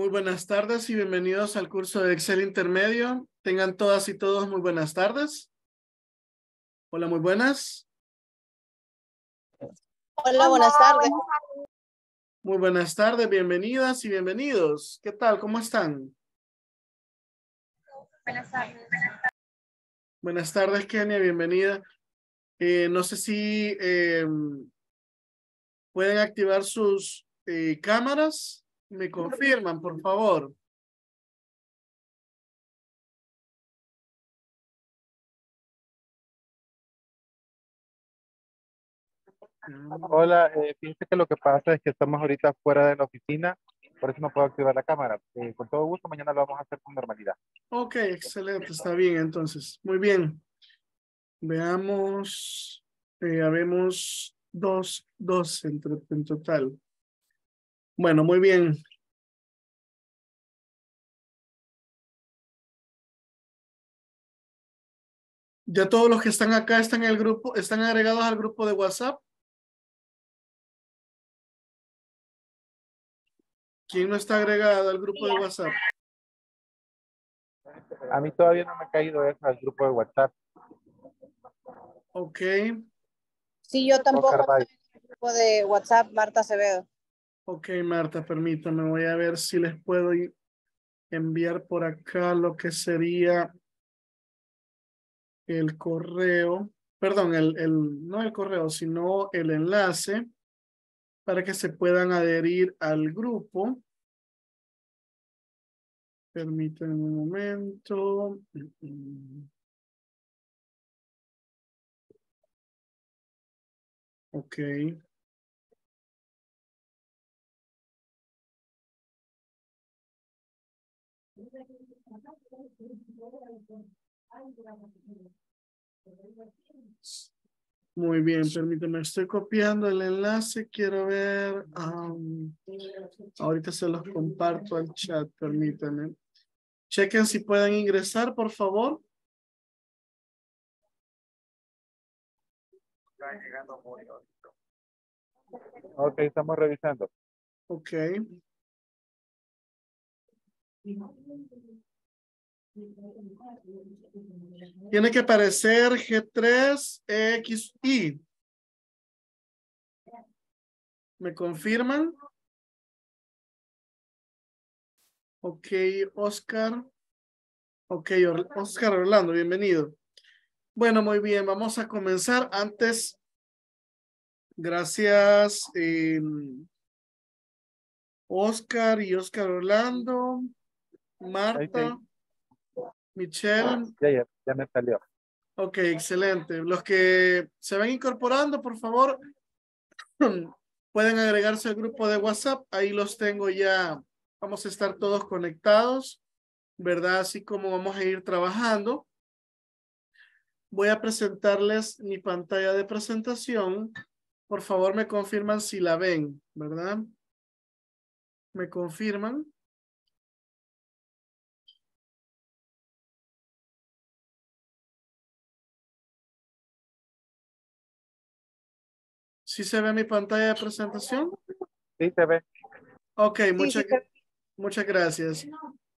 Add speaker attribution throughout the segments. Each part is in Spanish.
Speaker 1: Muy
Speaker 2: buenas tardes y bienvenidos al curso de Excel Intermedio. Tengan todas y todos muy buenas tardes. Hola, muy buenas. Hola, buenas tardes. Muy buenas tardes, bienvenidas y bienvenidos. ¿Qué tal? ¿Cómo están?
Speaker 1: Buenas tardes.
Speaker 2: Buenas tardes, Kenia, bienvenida. Eh, no sé si eh, pueden activar sus eh, cámaras. Me confirman, por
Speaker 1: favor.
Speaker 3: Hola, eh, fíjense que lo que pasa es que estamos ahorita fuera de la oficina, por eso no puedo activar la cámara. Eh, con todo gusto, mañana lo vamos a hacer con normalidad.
Speaker 2: Ok, excelente, está bien entonces. Muy bien. Veamos, eh, habemos dos, dos en total. Bueno, muy bien.
Speaker 1: Ya todos los que están acá están en el grupo, están agregados al grupo de WhatsApp. ¿Quién no está agregado al grupo de WhatsApp?
Speaker 3: A mí todavía no me ha caído eso al grupo de WhatsApp.
Speaker 2: Ok. Sí, yo tampoco. el oh, grupo de WhatsApp, Marta Acevedo. Ok, Marta, permítame, voy a ver si les puedo enviar por acá lo que sería el correo, perdón, el, no el correo, sino el enlace para que se puedan adherir al grupo.
Speaker 1: Permítanme un momento. Ok.
Speaker 2: Muy bien, permíteme, estoy copiando el enlace, quiero ver, ahorita se los comparto al chat, permítanme. Chequen si pueden ingresar, por favor.
Speaker 1: Ok, estamos revisando. Ok. Tiene que aparecer G3XI. ¿Me confirman?
Speaker 2: Ok, Oscar. Ok, Oscar Orlando, bienvenido. Bueno, muy bien, vamos a comenzar. Antes, gracias em, Oscar y Oscar Orlando, Marta. Michelle. Ah,
Speaker 3: ya, ya, ya me salió.
Speaker 2: Ok, excelente. Los que se van incorporando, por favor, pueden agregarse al grupo de WhatsApp. Ahí los tengo ya. Vamos a estar todos conectados, ¿verdad? Así como vamos a ir trabajando. Voy a presentarles mi pantalla de presentación. Por favor, me confirman si la ven, ¿verdad? Me confirman. ¿Sí se ve mi pantalla de presentación? Sí, se ve. Ok, muchas, muchas gracias.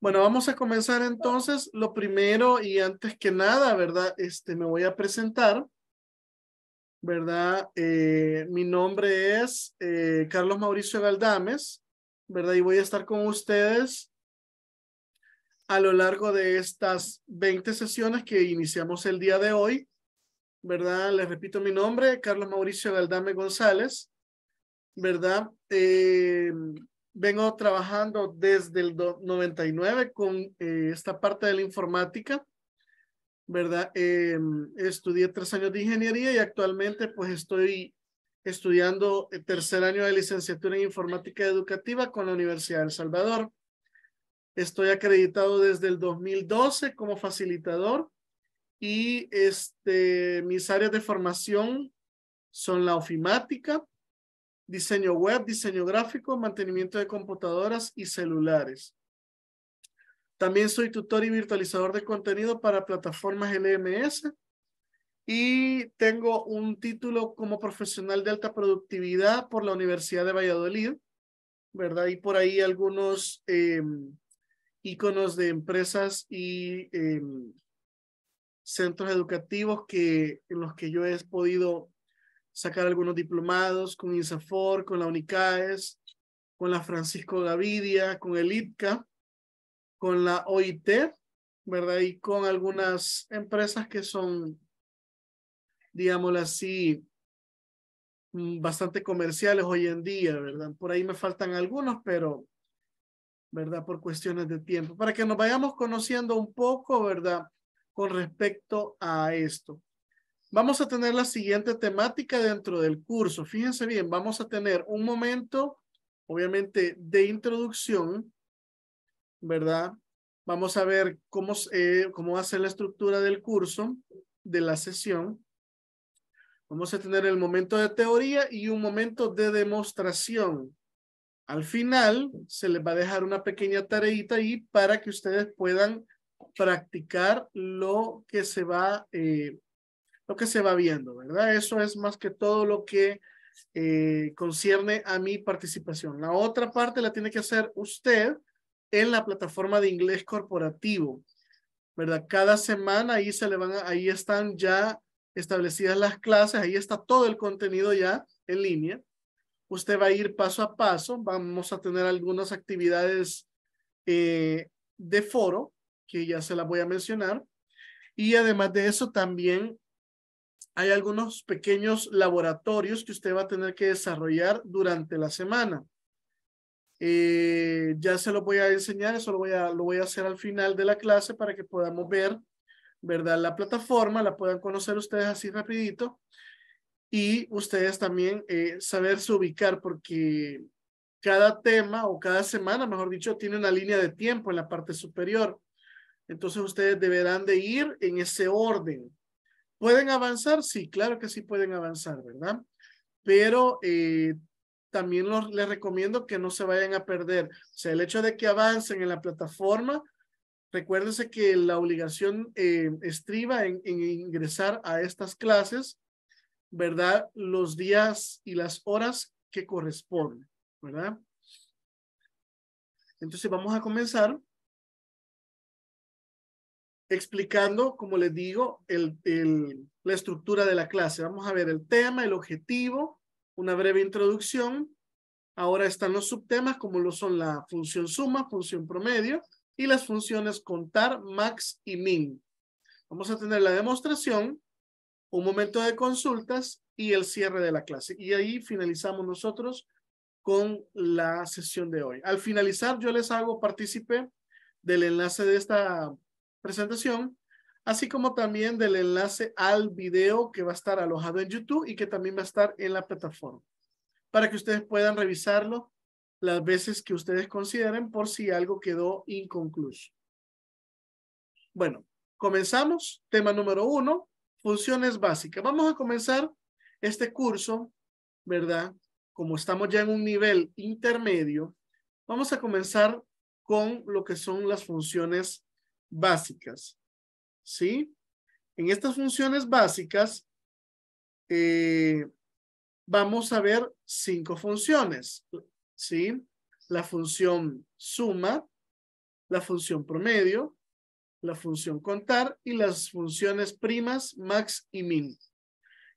Speaker 2: Bueno, vamos a comenzar entonces. Lo primero y antes que nada, ¿verdad? Este, me voy a presentar, ¿verdad? Eh, mi nombre es eh, Carlos Mauricio Galdames, ¿verdad? Y voy a estar con ustedes a lo largo de estas 20 sesiones que iniciamos el día de hoy ¿verdad? Les repito mi nombre, Carlos Mauricio Galdame González, ¿verdad? Eh, vengo trabajando desde el 99 con eh, esta parte de la informática, ¿verdad? Em, estudié tres años de ingeniería y actualmente pues estoy estudiando tercer año de licenciatura en informática educativa con la Universidad de El Salvador. Estoy acreditado desde el 2012 como facilitador y este, mis áreas de formación son la ofimática, diseño web, diseño gráfico, mantenimiento de computadoras y celulares. También soy tutor y virtualizador de contenido para plataformas LMS y tengo un título como profesional de alta productividad por la Universidad de Valladolid, ¿verdad? Y por ahí algunos em, iconos de empresas y em, centros educativos que, en los que yo he podido sacar algunos diplomados con INSAFOR, con la UNICAES, con la Francisco Gavidia, con el ITCA, con la OIT, ¿verdad? Y con algunas empresas que son, digámoslo así, mm, bastante comerciales hoy en día, ¿verdad? Por ahí me faltan algunos, pero, ¿verdad? Por cuestiones de tiempo. Para que nos vayamos conociendo un poco, ¿verdad? con respecto a esto. Vamos a tener la siguiente temática dentro del curso. Fíjense bien, vamos a tener un momento, obviamente, de introducción, ¿verdad? Vamos a ver cómo, eh, cómo va a ser la estructura del curso, de la sesión. Vamos a tener el momento de teoría y un momento de demostración. Al final, se les va a dejar una pequeña tareita ahí para que ustedes puedan practicar lo que se va, eh, lo que se va viendo, ¿verdad? Eso es más que todo lo que eh, concierne a mi participación. La otra parte la tiene que hacer usted en la plataforma de inglés corporativo, ¿verdad? Cada semana ahí se le van, ahí están ya establecidas las clases, ahí está todo el contenido ya en línea. Usted va a ir paso a paso, vamos a tener algunas actividades eh, de foro, que ya se las voy a mencionar. Y además de eso, también hay algunos pequeños laboratorios que usted va a tener que desarrollar durante la semana. Eh, ya se los voy a enseñar, eso lo voy a, lo voy a hacer al final de la clase para que podamos ver, ¿verdad? La plataforma, la puedan conocer ustedes así rapidito y ustedes también eh, saberse ubicar porque cada tema o cada semana, mejor dicho, tiene una línea de tiempo en la parte superior. Entonces ustedes deberán de ir en ese orden. ¿Pueden avanzar? Sí, claro que sí pueden avanzar, ¿verdad? Pero eh, también les recomiendo que no se vayan a perder. O sea, el hecho de que avancen en la plataforma, recuérdense que la obligación eh, estriba en, en ingresar a estas clases, ¿verdad? Los días y las horas que corresponden, ¿verdad? Entonces vamos a comenzar explicando, como les digo, el, la estructura de la clase. Vamos a ver el tema, el objetivo, una breve introducción. Ahora están los subtemas, como lo son la función suma, función promedio y las funciones contar, max y min. Vamos a tener la demostración, un momento de consultas y el cierre de la clase. Y ahí finalizamos nosotros con la sesión de hoy. Al finalizar, yo les hago partícipe del enlace de esta presentación, así como también del enlace al video que va a estar alojado en YouTube y que también va a estar en la plataforma, para que ustedes puedan revisarlo las veces que ustedes consideren por si algo quedó inconcluso. Bueno, comenzamos. Tema número uno, funciones básicas. Vamos a comenzar este curso, ¿verdad? Como estamos ya en un nivel intermedio, vamos a comenzar con lo que son las funciones básicas. ¿Sí? En estas funciones básicas eh, vamos a ver cinco funciones. ¿Sí? La función suma, la función promedio, la función contar y las funciones primas, max y min.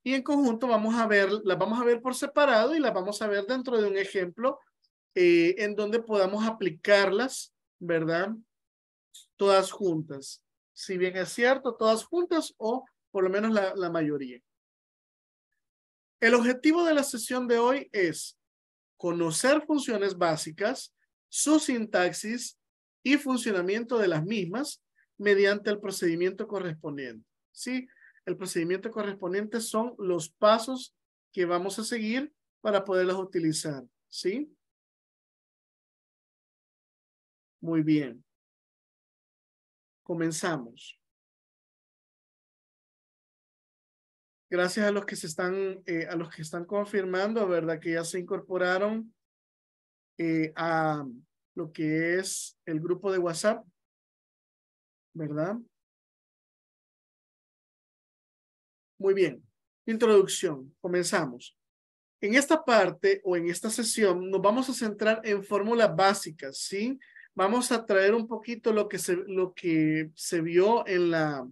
Speaker 2: Y en conjunto vamos a ver, las vamos a ver por separado y las vamos a ver dentro de un ejemplo eh, en donde podamos aplicarlas, ¿verdad? todas juntas. Si bien es cierto, todas juntas o por lo menos la, mayoría. El objetivo de la sesión de hoy es conocer funciones básicas, su sintaxis y funcionamiento de las mismas mediante el procedimiento correspondiente. ¿sí? El procedimiento correspondiente son los pasos que vamos a seguir para poderlos utilizar. ¿sí? Muy
Speaker 1: bien. Comenzamos.
Speaker 2: Gracias a los que se están, eh, a los que están confirmando, ¿verdad? Que ya se incorporaron eh, a lo que es el
Speaker 1: grupo de WhatsApp, ¿verdad?
Speaker 2: Muy bien. Introducción. Comenzamos. En esta parte o en esta sesión nos vamos a centrar en fórmulas básicas, ¿sí? vamos a traer un poquito lo que se, lo que se vio en la,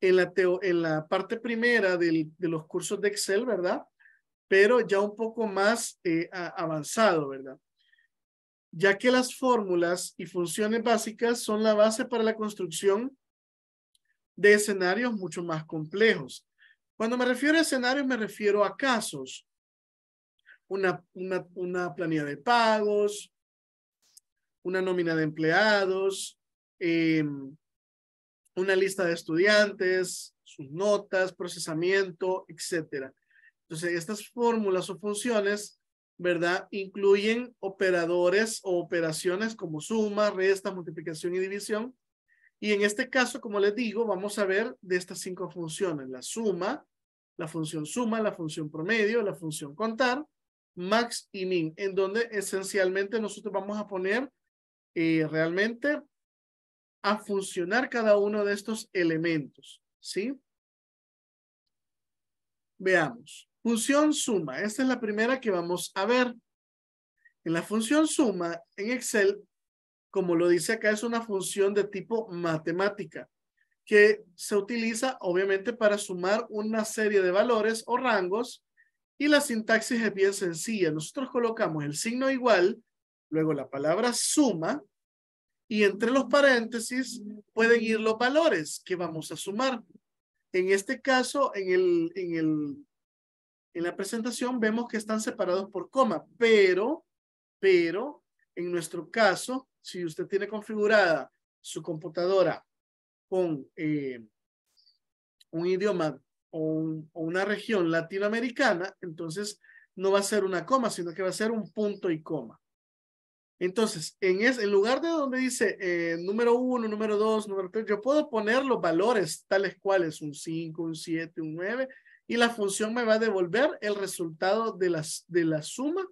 Speaker 2: en en la parte primera de los cursos de Excel, ¿verdad? Pero ya un poco más eh, avanzado, ¿verdad? Ya que las fórmulas y funciones básicas son la base para la construcción de escenarios mucho más complejos. Cuando me refiero a escenarios, me refiero a casos. Una, una, una planilla de pagos, una nómina de empleados, em, una lista de estudiantes, sus notas, procesamiento, etcétera. Entonces, estas fórmulas o funciones, ¿verdad? Incluyen operadores o operaciones como suma, resta, multiplicación y división. Y en este caso, como les digo, vamos a ver de estas cinco funciones, la suma, la función suma, la función promedio, la función contar, max y min, en donde esencialmente nosotros vamos a poner y eh, realmente a funcionar cada uno de estos elementos, ¿sí? Veamos. Función suma. Esta es la primera que vamos a ver. En la función suma, en Excel, como lo dice acá, es una función de tipo matemática que se utiliza obviamente para sumar una serie de valores o rangos y la sintaxis es bien sencilla. Nosotros colocamos el signo igual luego la palabra suma y entre los paréntesis pueden ir los valores que vamos a sumar. En este caso, en, el, en, el, la presentación vemos que están separados por coma, pero, pero en nuestro caso, si usted tiene configurada su computadora con eh, un idioma o, una región latinoamericana, entonces no va a ser una coma, sino que va a ser un punto y coma. Entonces, en, lugar de donde dice eh, número 1, número 2, número 3, yo puedo poner los valores tales cuales, un 5, un 7, un 9, y la función me va a devolver el resultado de, las, de la suma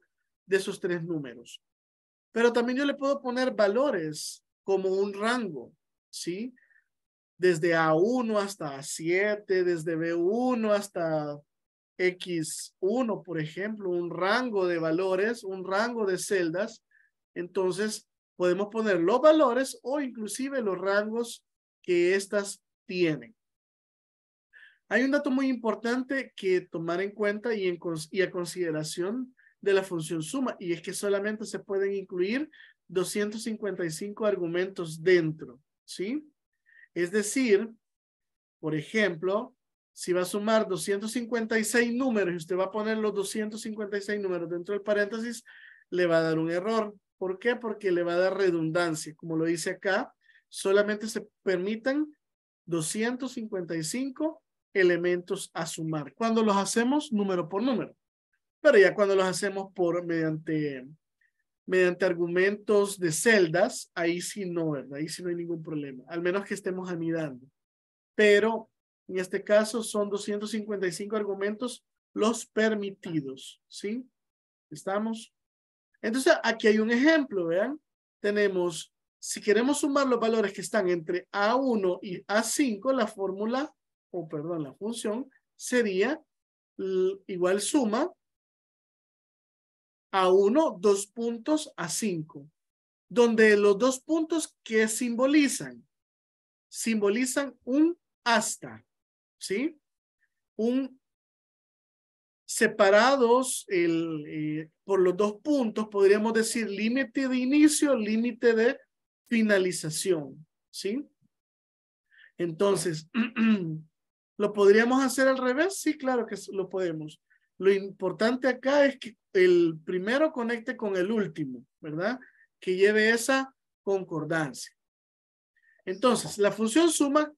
Speaker 2: de esos tres números. Pero también yo le puedo poner valores como un rango, ¿sí? Desde A1 hasta A7, desde B1 hasta X1, por ejemplo, un rango de valores, un rango de celdas entonces podemos poner los valores o inclusive los rangos que éstas tienen. Hay un dato muy importante que tomar en cuenta y, en, y a consideración de la función suma, y es que solamente se pueden incluir 255 argumentos dentro, ¿sí? Es decir, por ejemplo, si va a sumar 256 números y usted va a poner los 256 números dentro del paréntesis, le va a dar un error. ¿Por qué? Porque le va a dar redundancia. Como lo dice acá, solamente se permitan 255 elementos a sumar. Cuando los hacemos número por número. Pero ya cuando los hacemos por mediante mediante argumentos de celdas, ahí sí no, ¿verdad? Ahí sí no hay ningún problema, al menos que estemos anidando. Pero en este caso son 255 argumentos los permitidos, ¿sí? ¿Estamos? Entonces, aquí hay un ejemplo, vean. Tenemos, si queremos sumar los valores que están entre A1 y A5, la fórmula, o perdón, la función sería igual suma A1, dos puntos, A5, donde los dos puntos que simbolizan, simbolizan un hasta, ¿sí? Un separados eh, por los dos puntos, podríamos decir límite de inicio, límite de finalización, ¿sí? Entonces, ¿lo podríamos hacer al revés? Sí, claro que lo podemos. Lo importante acá es que el primero conecte con el último, ¿verdad? Que lleve esa concordancia. Entonces, la función suma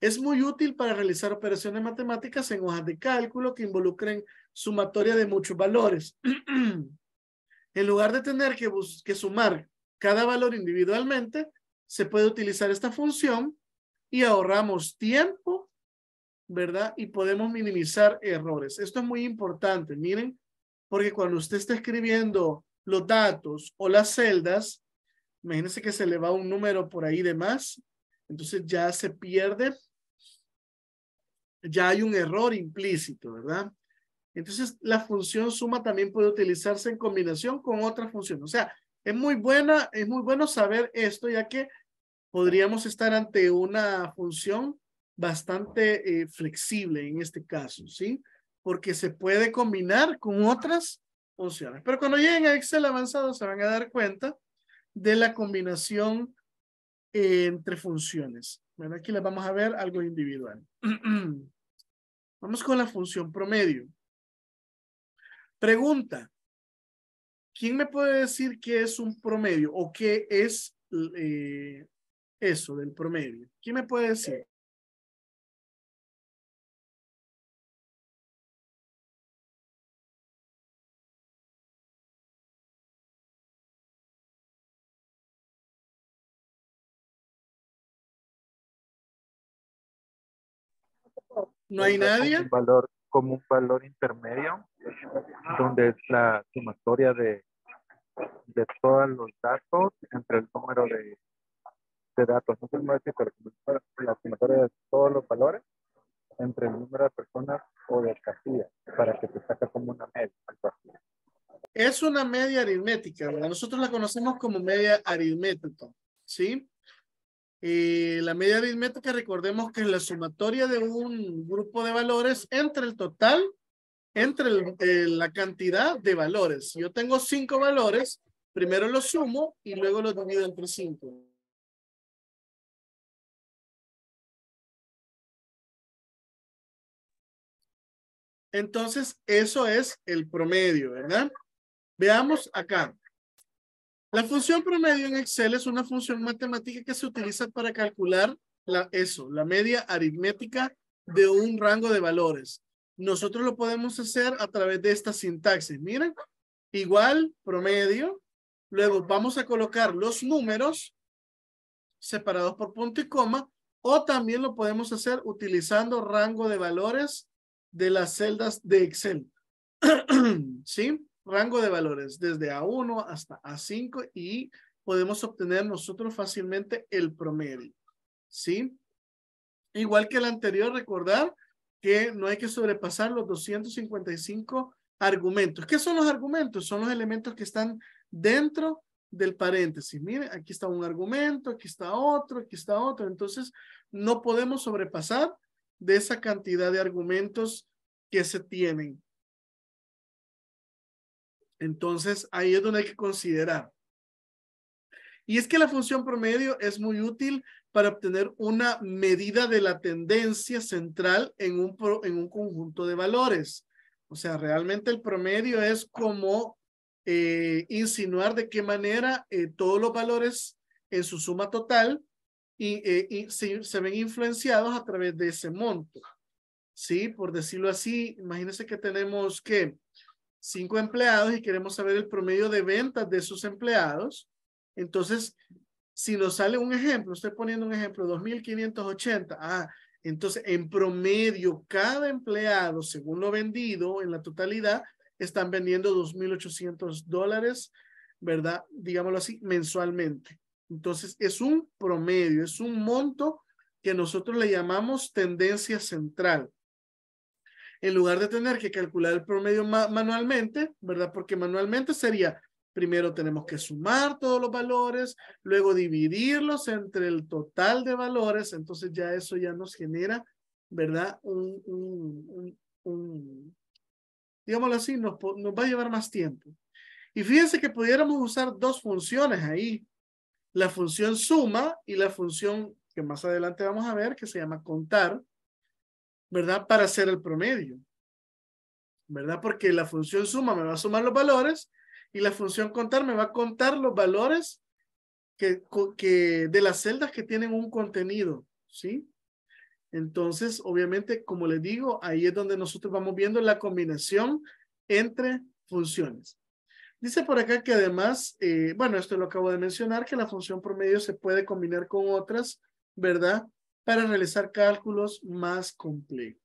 Speaker 2: es muy útil para realizar operaciones matemáticas en hojas de cálculo que involucren sumatoria de muchos valores. en lugar de tener que, sumar cada valor individualmente, se puede utilizar esta función y ahorramos tiempo, ¿verdad? Y podemos minimizar errores. Esto es muy importante, miren, porque cuando usted está escribiendo los datos o las celdas, imagínense que se le va un número por ahí de más, entonces ya se pierde, ya hay un error implícito, ¿verdad? Entonces, la función suma también puede utilizarse en combinación con otra función. O sea, es muy buena, es muy bueno saber esto, ya que podríamos estar ante una función bastante eh, flexible en este caso, ¿sí? Porque se puede combinar con otras funciones. Pero cuando lleguen a Excel avanzado se van a dar cuenta de la combinación eh, entre funciones. Bueno, aquí les vamos a ver algo individual. Vamos con la función promedio. Pregunta, ¿quién me puede decir qué es un promedio o qué es eh, eso del promedio? ¿Quién me puede decir? ¿No hay nadie?
Speaker 3: valor, como un valor intermedio donde es la sumatoria de, de todos los datos entre el número de, de datos, no es decir, la sumatoria de todos los valores entre el número de personas o de casillas para que te saque como una media.
Speaker 2: Es una media aritmética, Nosotros la conocemos como media aritmética, ¿sí? y eh, la media aritmética recordemos que es la sumatoria de un grupo de valores entre el total entre eh, la cantidad de valores. Yo tengo cinco valores, primero los sumo y luego los divido entre cinco. Entonces, eso es el promedio, ¿verdad? Veamos acá. La función promedio en Excel es una función matemática que se utiliza para calcular la, eso, la media aritmética de un rango de valores. Nosotros lo podemos hacer a través de esta sintaxis. Miren, igual, promedio. Luego vamos a colocar los números separados por punto y coma. O también lo podemos hacer utilizando rango de valores de las celdas de Excel. ¿Sí? Rango de valores desde A1 hasta A5 y podemos obtener nosotros fácilmente el promedio. ¿Sí? Igual que el anterior, recordar que no hay que sobrepasar los 255 argumentos. ¿Qué son los argumentos? Son los elementos que están dentro del paréntesis. Mire, aquí está un argumento, aquí está otro, aquí está otro. Entonces, no podemos sobrepasar de esa cantidad de argumentos que se tienen. Entonces, ahí es donde hay que considerar. Y es que la función promedio es muy útil para obtener una medida de la tendencia central en un, en un conjunto de valores. O sea, realmente el promedio es como eh, insinuar de qué manera eh, todos los valores en su suma total y, eh, se, ven influenciados a través de ese monto. ¿Sí? Por decirlo así, imagínense que tenemos que cinco empleados y queremos saber el promedio de ventas de esos empleados. Entonces, si nos sale un ejemplo, estoy poniendo un ejemplo, 2.580, ah, entonces en promedio cada empleado, según lo vendido en la totalidad, están vendiendo 2.800 dólares, ¿verdad? Digámoslo así, mensualmente. Entonces es un promedio, es un monto que nosotros le llamamos tendencia central. En lugar de tener que calcular el promedio manualmente, ¿verdad? Porque manualmente sería Primero tenemos que sumar todos los valores, luego dividirlos entre el total de valores, entonces ya eso ya nos genera, ¿verdad? Un, digámoslo así, nos, nos va a llevar más tiempo. Y fíjense que pudiéramos usar dos funciones ahí, la función suma y la función que más adelante vamos a ver, que se llama contar, ¿verdad? Para hacer el promedio, ¿verdad? Porque la función suma me va a sumar los valores y la función contar me va a contar los valores que, de las celdas que tienen un contenido, ¿sí? Entonces, obviamente, como les digo, ahí es donde nosotros vamos viendo la combinación entre funciones. Dice por acá que además, eh, bueno, esto lo acabo de mencionar, que la función promedio se puede combinar con otras, ¿verdad? Para realizar cálculos más complejos.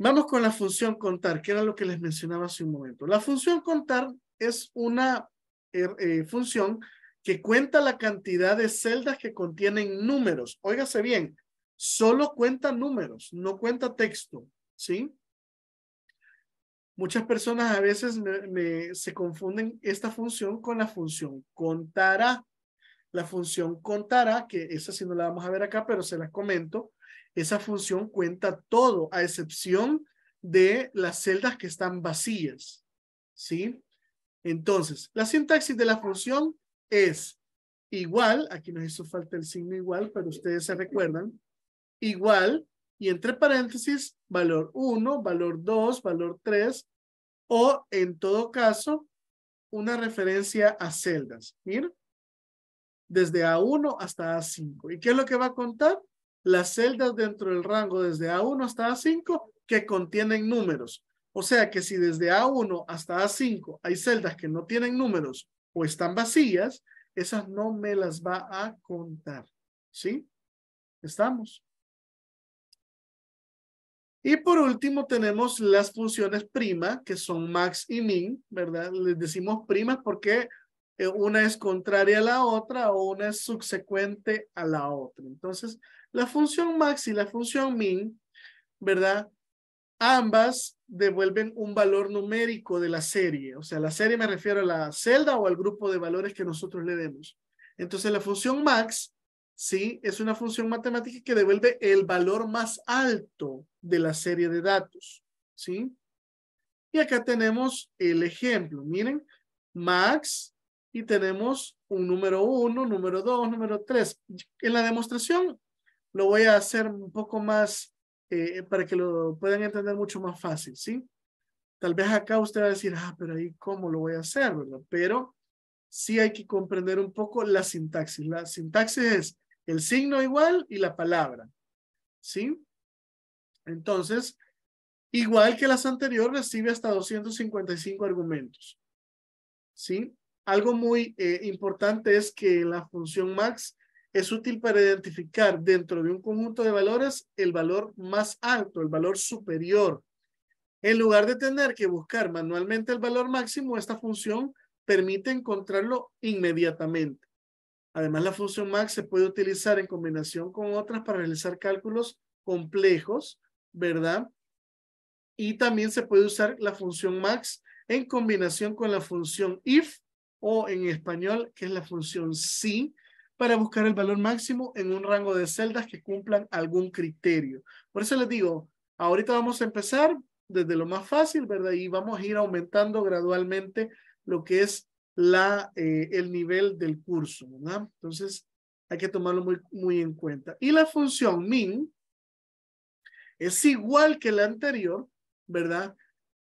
Speaker 2: Vamos con la función contar, que era lo que les mencionaba hace un momento. La función contar es una er, eh, función que cuenta la cantidad de celdas que contienen números. Óigase bien, solo cuenta números, no cuenta texto, ¿sí? Muchas personas a veces se confunden esta función con la función contará. La función contará, que esa sí no la vamos a ver acá, pero se las comento, esa función cuenta todo, a excepción de las celdas que están vacías. ¿Sí? Entonces, la sintaxis de la función es igual, aquí nos hizo falta el signo igual, pero ustedes se recuerdan, igual, y entre paréntesis, valor 1, valor 2, valor 3, o en todo caso, una referencia a celdas. Mira, desde A1 hasta A5. ¿Y qué es lo que va a contar? las celdas dentro del rango desde A1 hasta A5 que contienen números. O sea que si desde A1 hasta A5 hay celdas que no tienen números o están vacías, esas no me las va a contar. ¿Sí? ¿Estamos? Y por último tenemos las funciones prima, que son max y min, ¿verdad? Les decimos primas porque eh, una es contraria a la otra o una es subsecuente a la otra. Entonces, la función max y la función min, ¿verdad? Ambas devuelven un valor numérico de la serie. O sea, la serie me refiero a la celda o al grupo de valores que nosotros le demos. Entonces, la función max, ¿sí? Es una función matemática que devuelve el valor más alto de la serie de datos, ¿sí? Y acá tenemos el ejemplo. Miren, max y tenemos un número 1, número 2, número 3. En la demostración lo voy a hacer un poco más eh, para que lo puedan entender mucho más fácil, ¿sí? Tal vez acá usted va a decir, ah, pero ahí cómo lo voy a hacer, ¿verdad? Pero sí hay que comprender un poco la sintaxis. La sintaxis es el signo igual y la palabra, ¿sí? Entonces, igual que las anteriores, recibe hasta 255 argumentos, ¿sí? Algo muy eh, importante es que la función max es útil para identificar dentro de un conjunto de valores el valor más alto, el valor superior. En lugar de tener que buscar manualmente el valor máximo, esta función permite encontrarlo inmediatamente. Además, la función max se puede utilizar en combinación con otras para realizar cálculos complejos, ¿verdad? Y también se puede usar la función max en combinación con la función if o en español, que es la función si, para buscar el valor máximo en un rango de celdas que cumplan algún criterio. Por eso les digo, ahorita vamos a empezar desde lo más fácil, ¿verdad? Y vamos a ir aumentando gradualmente lo que es la, eh, el nivel del curso, ¿verdad? Entonces, hay que tomarlo muy, muy en cuenta. Y la función min es igual que la anterior, ¿verdad?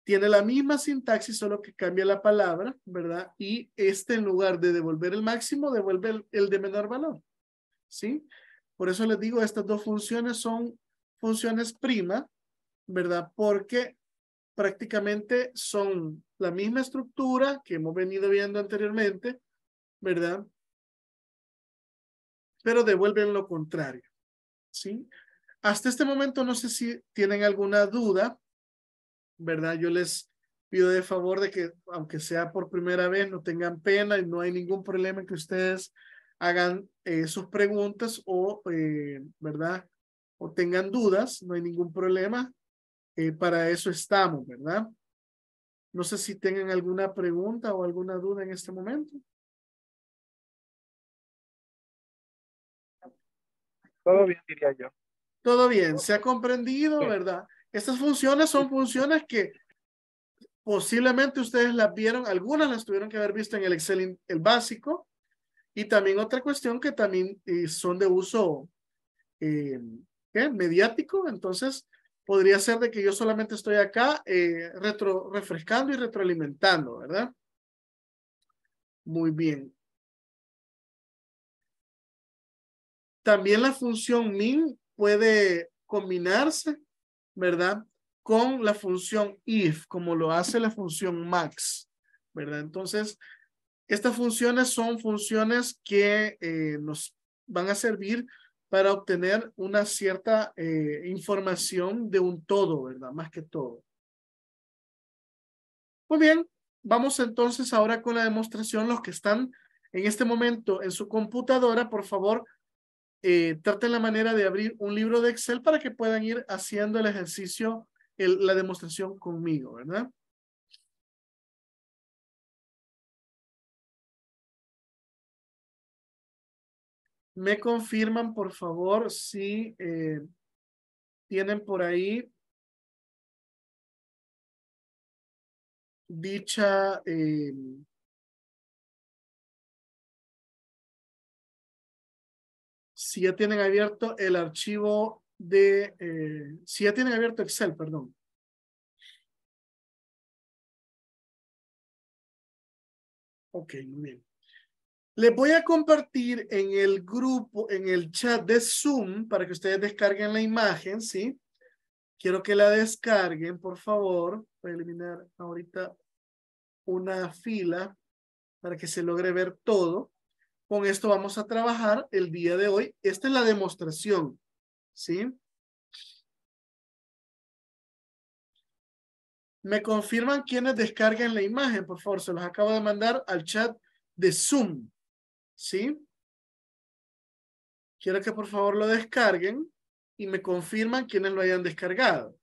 Speaker 2: Tiene la misma sintaxis, solo que cambia la palabra, ¿verdad? Y este en lugar de devolver el máximo, devuelve el, de menor valor, ¿sí? Por eso les digo, estas dos funciones son funciones prima, ¿verdad? Porque prácticamente son la misma estructura que hemos venido viendo anteriormente, ¿verdad? Pero devuelven lo contrario, ¿sí? Hasta este momento no sé si tienen alguna duda ¿verdad? Yo les pido de favor de que, aunque sea por primera vez, no tengan pena y no hay ningún problema que ustedes hagan eh, sus preguntas o, eh, ¿verdad? O tengan dudas, no hay ningún problema. Eh, para eso estamos, ¿verdad? No sé si tengan alguna pregunta o alguna duda en este momento. Todo bien, diría yo. Todo bien, se ha comprendido, ¿verdad? Estas funciones son funciones que posiblemente ustedes las vieron, algunas las tuvieron que haber visto en el Excel el básico, y también otra cuestión que también eh, son de uso eh, mediático, entonces podría ser de que yo solamente estoy acá eh, retro, refrescando y retroalimentando, ¿verdad? Muy bien. También la función min puede combinarse ¿verdad? Con la función if, como lo hace la función max, ¿verdad? Entonces, estas funciones son funciones que eh, nos van a servir para obtener una cierta eh, información de un todo, ¿verdad? Más que todo. Muy bien, vamos entonces ahora con la demostración. Los que están en este momento en su computadora, por favor, eh, traten la manera de abrir un libro de Excel para que puedan ir haciendo el ejercicio, la demostración conmigo, ¿verdad?
Speaker 1: Me confirman, por favor, si eh, tienen por ahí dicha eh, si ya tienen abierto el archivo de, eh, si ya tienen abierto Excel, perdón.
Speaker 2: Ok, muy bien. Les voy a compartir en el grupo, en el chat de Zoom, para que ustedes descarguen la imagen, ¿sí? Quiero que la descarguen, por favor. Voy a eliminar ahorita una fila para que se logre ver todo. Con esto vamos a trabajar el día de hoy. Esta es la demostración, ¿sí? Me confirman quienes descarguen la imagen, por favor. Se los acabo de mandar al chat de Zoom, ¿sí? Quiero que por favor lo descarguen y me confirman quienes lo hayan descargado.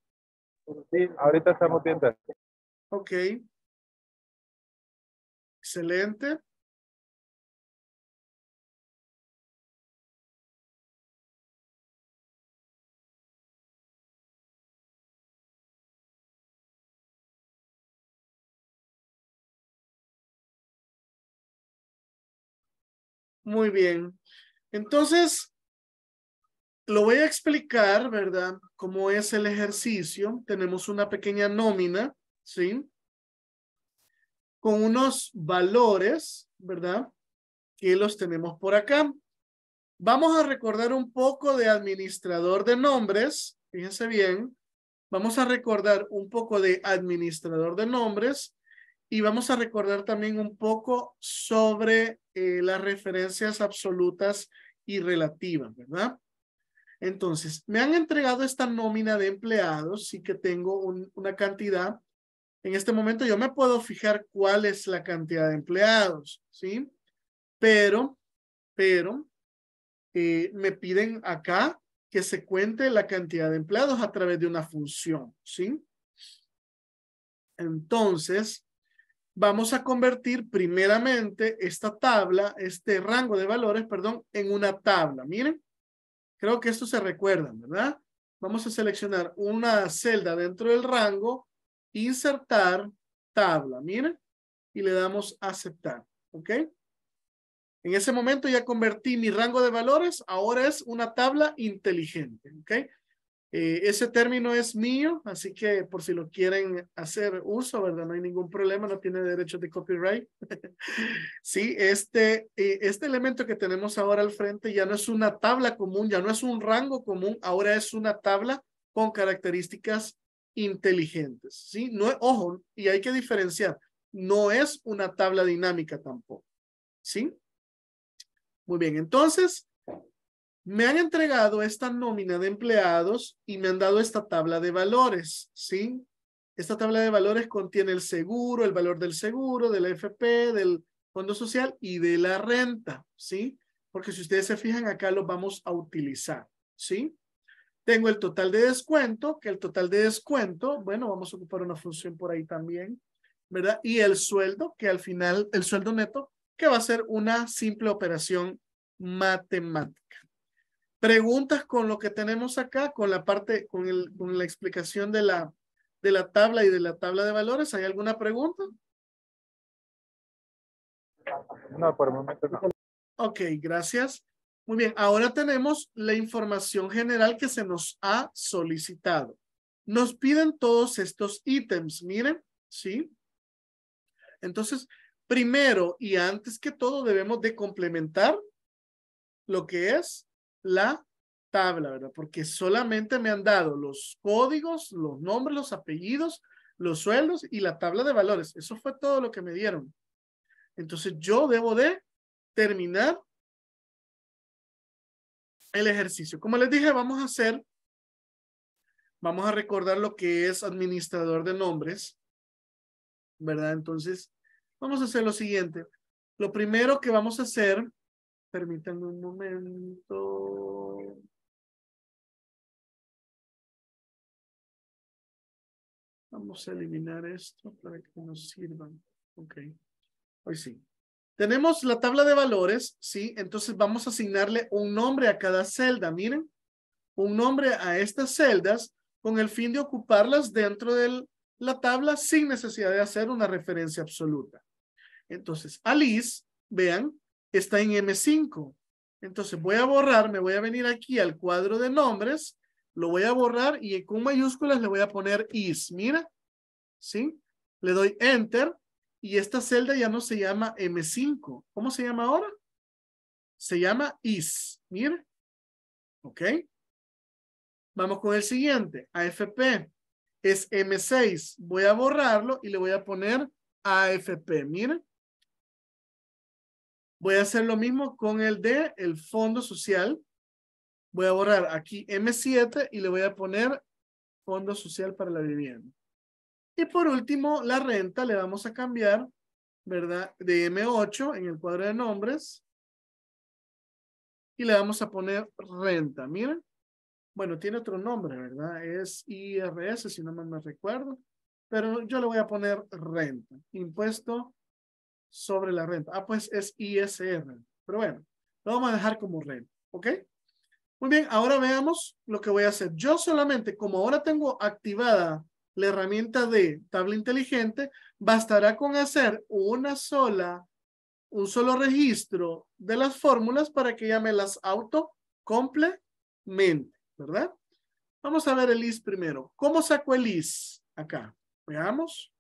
Speaker 3: Sí, ahorita estamos viendo.
Speaker 2: Ok.
Speaker 1: Excelente. Muy
Speaker 2: bien. Entonces, lo voy a explicar, ¿verdad? Cómo es el ejercicio. Tenemos una pequeña nómina, ¿sí? Con unos valores, ¿verdad? Que los tenemos por acá. Vamos a recordar un poco de administrador de nombres. Fíjense bien. Vamos a recordar un poco de administrador de nombres y vamos a recordar también un poco sobre eh, las referencias absolutas y relativas, ¿verdad? Entonces, me han entregado esta nómina de empleados, sí que tengo una cantidad. En este momento yo me puedo fijar cuál es la cantidad de empleados, ¿sí? Pero, pero, eh, me piden acá que se cuente la cantidad de empleados a través de una función, ¿sí? Entonces, vamos a convertir primeramente esta tabla, este rango de valores, perdón, en una tabla. Miren, creo que esto se recuerdan, ¿verdad? Vamos a seleccionar una celda dentro del rango, insertar tabla, miren, y le damos aceptar, ¿ok? En ese momento ya convertí mi rango de valores, ahora es una tabla inteligente, ¿ok? Eh, ese término es mío, así que por si lo quieren hacer uso, ¿verdad? No hay ningún problema, no tiene derecho de copyright. sí, este, eh, este elemento que tenemos ahora al frente ya no es una tabla común, ya no es un rango común, ahora es una tabla con características inteligentes, ¿sí? No es, ojo, y hay que diferenciar, no es una tabla dinámica tampoco, ¿sí? Muy bien, entonces, me han entregado esta nómina de empleados y me han dado esta tabla de valores, ¿sí? Esta tabla de valores contiene el seguro, el valor del seguro, del AFP, del Fondo Social y de la renta, ¿sí? Porque si ustedes se fijan acá lo vamos a utilizar, ¿sí? Tengo el total de descuento, que el total de descuento, bueno, vamos a ocupar una función por ahí también, ¿verdad? Y el sueldo, que al final, el sueldo neto, que va a ser una simple operación matemática preguntas con lo que tenemos acá, con la parte, con, la explicación de la, de la tabla y de la tabla de valores. ¿Hay alguna pregunta?
Speaker 3: No, por el momento no.
Speaker 2: Ok, gracias. Muy bien, ahora tenemos la información general que se nos ha solicitado. Nos piden todos estos ítems, miren, ¿sí? Entonces, primero y antes que todo debemos de complementar lo que es la tabla, ¿verdad? Porque solamente me han dado los códigos, los nombres, los apellidos, los sueldos y la tabla de valores. Eso fue todo lo que me dieron. Entonces yo debo de terminar el ejercicio. Como les dije, vamos a hacer, vamos a recordar lo que es administrador de nombres, ¿verdad? Entonces, vamos a hacer lo siguiente. Lo primero que vamos a hacer
Speaker 1: Permítanme un momento. Vamos a eliminar esto para que nos sirvan.
Speaker 2: Ok. Hoy sí. Tenemos la tabla de valores, ¿sí? Entonces vamos a asignarle un nombre a cada celda. Miren, un nombre a estas celdas con el fin de ocuparlas dentro de la tabla sin necesidad de hacer una referencia absoluta. Entonces, Alice, vean, está en M5. Entonces voy a borrar, me voy a venir aquí al cuadro de nombres, lo voy a borrar y con mayúsculas le voy a poner is. Mira, ¿sí? Le doy enter y esta celda ya no se llama M5. ¿Cómo se llama ahora? Se llama is. Mira. ¿Ok? Vamos con el siguiente. AFP. Es M6. Voy a borrarlo y le voy a poner AFP. Mira. Voy a hacer lo mismo con el de el fondo social. Voy a borrar aquí M7 y le voy a poner fondo social para la vivienda. Y por último, la renta le vamos a cambiar, ¿verdad? De M8 en el cuadro de nombres. Y le vamos a poner renta, miren. Bueno, tiene otro nombre, ¿verdad? Es IRS, si no me recuerdo. Pero yo le voy a poner renta, impuesto sobre la renta. Ah, pues es ISR. Pero bueno, lo vamos a dejar como renta. ¿Ok? Muy bien, ahora veamos lo que voy a hacer. Yo solamente, como ahora tengo activada la herramienta de tabla inteligente, bastará con hacer una sola, un solo registro de las fórmulas para que ya me las auto complemente, ¿verdad? Vamos a ver el IS primero. ¿Cómo saco el IS acá? Veamos.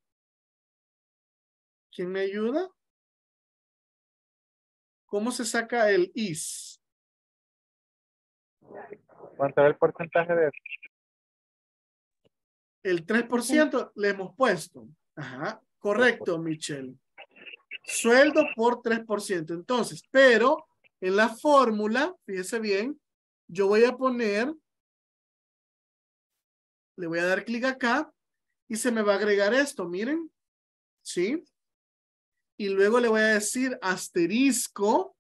Speaker 1: ¿Quién me ayuda? ¿Cómo se saca el is? ¿Cuánto es el porcentaje de eso?
Speaker 2: El 3% le hemos puesto. Ajá, correcto, Michelle. Sueldo por 3%. Entonces, pero en la fórmula, fíjese bien, yo voy a poner, le voy a dar clic acá y se me va a agregar esto, miren. ¿Sí? y luego le voy a decir asterisco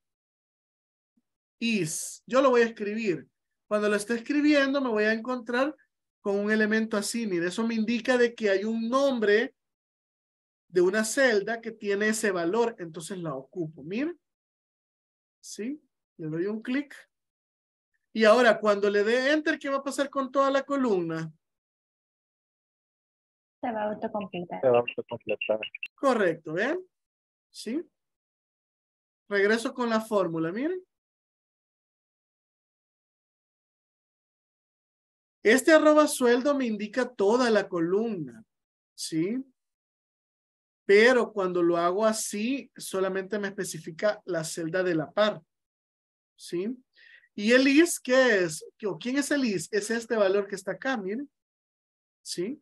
Speaker 2: is. Yo lo voy a escribir. Cuando lo esté escribiendo me voy a encontrar con un elemento así. Miren. eso me indica de que hay un nombre de una celda que tiene ese valor. Entonces la ocupo. Miren. ¿Sí? Le doy un clic. Y ahora cuando le dé enter, ¿qué va a pasar con toda la columna?
Speaker 1: Se va a autocompletar. Se
Speaker 3: va a autocompletar.
Speaker 1: Correcto, ¿ven? ¿Sí? Regreso con la fórmula, miren. Este arroba
Speaker 2: sueldo me indica toda la columna, ¿sí? Pero cuando lo hago así, solamente me especifica la celda de la par, ¿sí? ¿Y el is qué es? ¿Quién es el is? Es este valor que está acá, miren. ¿Sí?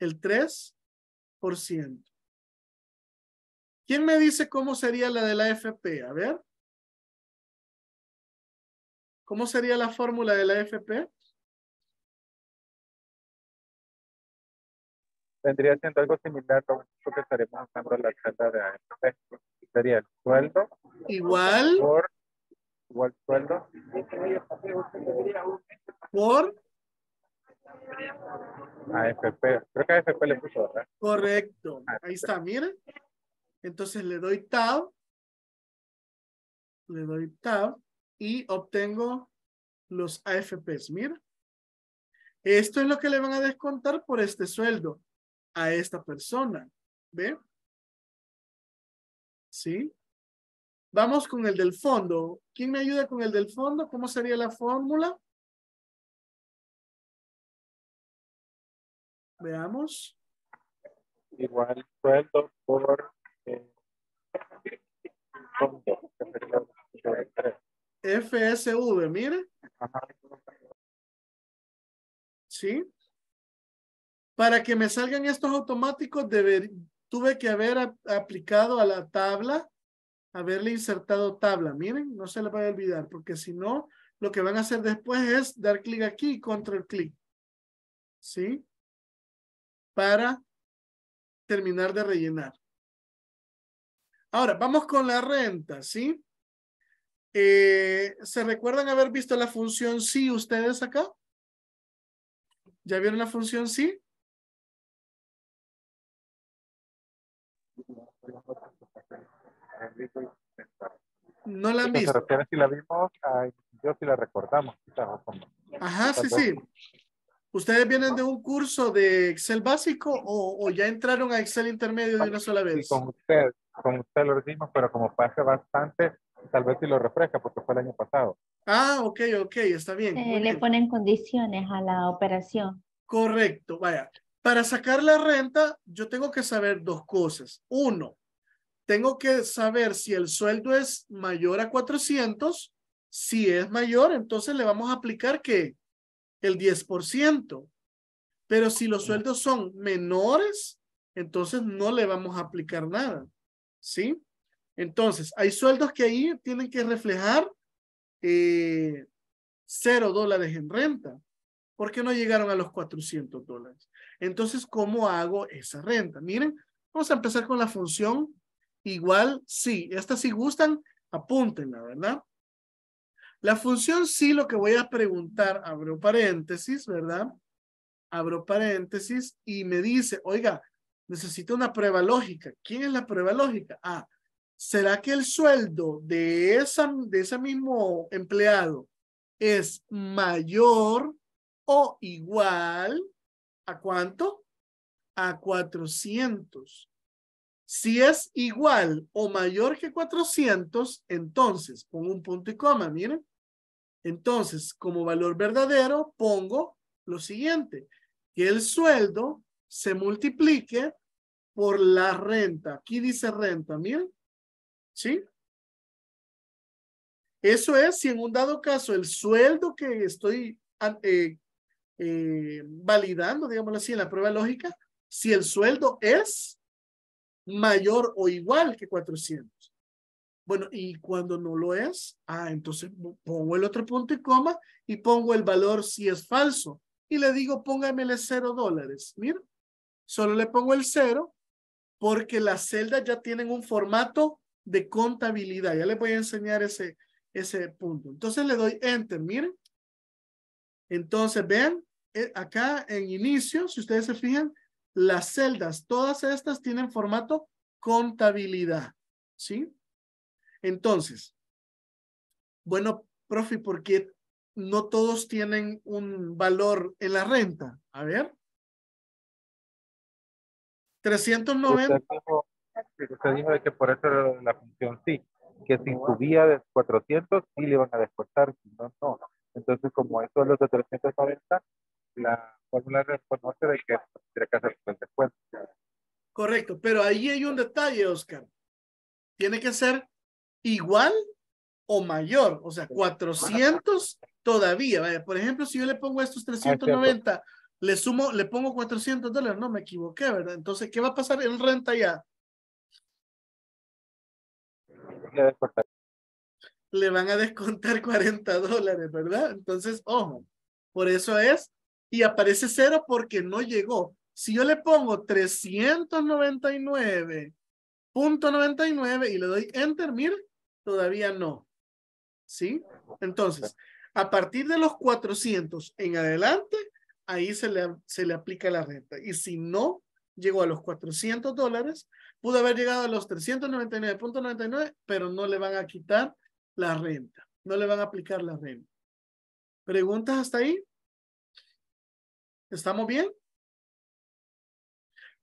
Speaker 2: El 3%.
Speaker 1: ¿Quién me dice cómo sería la de la FP? A ver. ¿Cómo sería la fórmula de la FP?
Speaker 3: Tendría siendo algo similar a lo que estaremos usando en la charla de AFP. Sería el sueldo. Igual. Por, igual sueldo. Por. AFP. Creo que AFP le puso, ¿verdad?
Speaker 2: Correcto. Ah, Ahí está, miren. Entonces le doy tab, le doy tab y obtengo los AFPs. Mira, esto es lo que le van a descontar por este sueldo a esta persona. ¿Ve?
Speaker 1: ¿Sí? Vamos con el del fondo. ¿Quién me ayuda con el del fondo? ¿Cómo sería la fórmula? Veamos.
Speaker 3: Igual sueldo por
Speaker 2: FSV, miren ¿Sí? Para que me salgan estos automáticos, tuve que haber aplicado a la tabla, haberle insertado tabla. Miren, no se les va a olvidar, porque si no, lo que van a hacer después es dar clic aquí y control clic. ¿Sí? Para terminar de rellenar. Ahora, vamos con la renta, ¿sí? Eh, ¿Se recuerdan haber visto la función sí ustedes acá?
Speaker 1: ¿Ya vieron la función sí?
Speaker 3: No la han visto. si la vimos, yo sí la recordamos. Ajá, sí, sí.
Speaker 2: ¿Ustedes vienen de un curso de Excel básico o, ya entraron a Excel intermedio de una sola vez? con ustedes con usted lo dijimos, pero como pasa bastante, tal vez si lo refresca porque fue el año pasado. Ah, ok, ok, está bien. Eh, le ponen condiciones a la operación. Correcto, vaya. Para sacar la renta, yo tengo que saber dos cosas. Uno, tengo que saber si el sueldo es mayor a 400. Si es mayor, entonces le vamos a aplicar que el 10%. Pero si los sueldos son menores, entonces no le vamos a aplicar nada. ¿sí? Entonces, hay sueldos que ahí tienen que reflejar eh, cero dólares en renta, qué no llegaron a los 400 dólares. Entonces, ¿cómo hago esa renta? Miren, vamos a empezar con la función igual sí. esta si gustan, apúntenla, ¿verdad? La función sí, lo que voy a preguntar, abro paréntesis, ¿verdad? Abro paréntesis y me dice, oiga, necesita una prueba lógica. ¿Quién es la prueba lógica? Ah, ¿será que el sueldo de, esa, de ese mismo empleado es mayor o igual a cuánto? A 400. Si es igual o mayor que 400, entonces pongo un punto y coma, miren. Entonces, como valor verdadero, pongo lo siguiente, que el sueldo se multiplique por la renta. Aquí dice renta, miren. ¿Sí? Eso es si en un dado caso el sueldo que estoy ah, eh, eh, validando, digámoslo así, en la prueba lógica, si el sueldo es mayor o igual que 400. Bueno, y cuando no lo es, ah, entonces pongo el otro punto y coma y pongo el valor si es falso. Y le digo, póngamele cero dólares. Mira, Solo le pongo el cero porque las celdas ya tienen un formato de contabilidad. Ya les voy a enseñar ese, ese punto. Entonces le doy enter, miren. Entonces, ven, eh, acá en inicio, si ustedes se fijan, las celdas, todas estas tienen formato contabilidad, ¿sí? Entonces, bueno, profe, porque no todos tienen un valor en la renta? A ver, 390. Usted
Speaker 3: dijo, usted dijo que por eso era la función sí, que si subía de 400 sí le iban a descuentar, si no, no. Entonces, como eso es los de 390, la fórmula reconoce de que tiene que hacer el descuento.
Speaker 2: Correcto, pero ahí hay un detalle, Oscar. Tiene que ser igual o mayor, o sea, 400 todavía. Por ejemplo, si yo le pongo estos 390 ah, le sumo, le pongo 400 dólares, no me equivoqué, ¿verdad? Entonces, ¿qué va a pasar en renta ya? Le van a descontar 40 dólares, ¿verdad? Entonces, ojo, por eso es, y aparece cero porque no llegó. Si yo le pongo 399.99 y le doy enter, mira, todavía no. ¿Sí? Entonces, a partir de los 400 en adelante, ahí se le, se le aplica la renta. Y si no llegó a los 400 dólares, pudo haber llegado a los 399.99, pero no le van a quitar la renta, no le van a aplicar la renta. ¿Preguntas hasta ahí? ¿Estamos bien?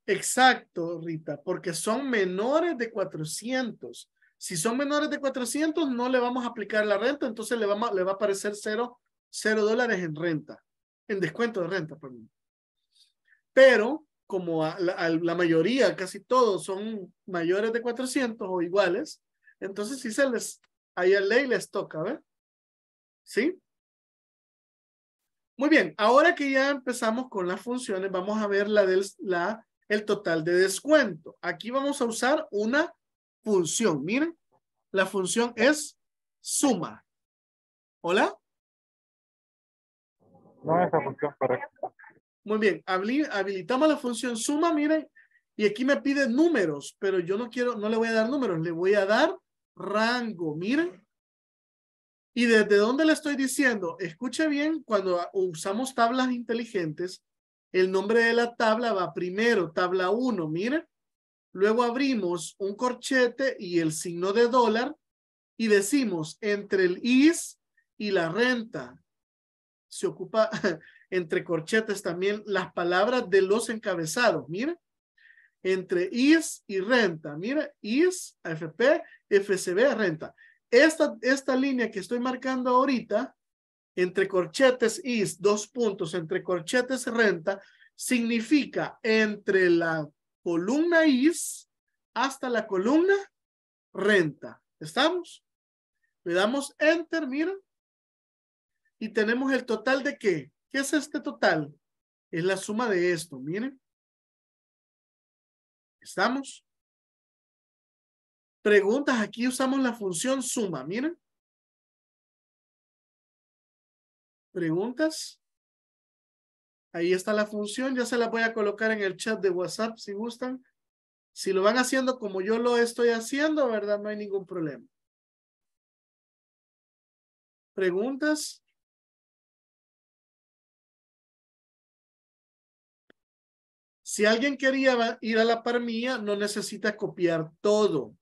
Speaker 2: Exacto, Rita, porque son menores de 400. Si son menores de 400, no le vamos a aplicar la renta, entonces le, le va a aparecer cero, cero dólares en renta en descuento de renta. mí pues. Pero como la, mayoría, casi todos son mayores de 400 o iguales, entonces sí se les, ahí a ley les toca, ¿ver? ¿Sí? Muy bien, ahora que ya empezamos con las funciones, vamos a ver la del, la, el total de descuento. Aquí vamos a usar una función. Miren, la función es suma. ¿Hola?
Speaker 1: función
Speaker 2: Muy bien, habilitamos la función suma, miren, y aquí me pide números, pero yo no quiero, no le voy a dar números, le voy a dar rango, miren. ¿Y desde dónde le estoy diciendo? Escuche bien, cuando usamos tablas inteligentes, el nombre de la tabla va primero, tabla 1, miren. Luego abrimos un corchete y el signo de dólar y decimos entre el IS y la renta se ocupa entre corchetes también las palabras de los encabezados. Mira, entre IS y renta. Mira, IS, AFP, FCB, renta. Esta, esta línea que estoy marcando ahorita, entre corchetes IS, dos puntos, entre corchetes renta, significa entre la columna IS hasta la columna renta. ¿Estamos? Le damos Enter, mira, y tenemos el total de qué? ¿Qué es este total?
Speaker 1: Es la suma de esto, miren. ¿Estamos? Preguntas, aquí usamos la función suma, miren. Preguntas. Ahí está
Speaker 2: la función, ya se la voy a colocar en el chat de WhatsApp si gustan. Si lo van haciendo como yo lo estoy haciendo, ¿verdad? No hay ningún problema.
Speaker 1: Preguntas.
Speaker 2: Si alguien quería ir a la parmilla, no necesita copiar todo.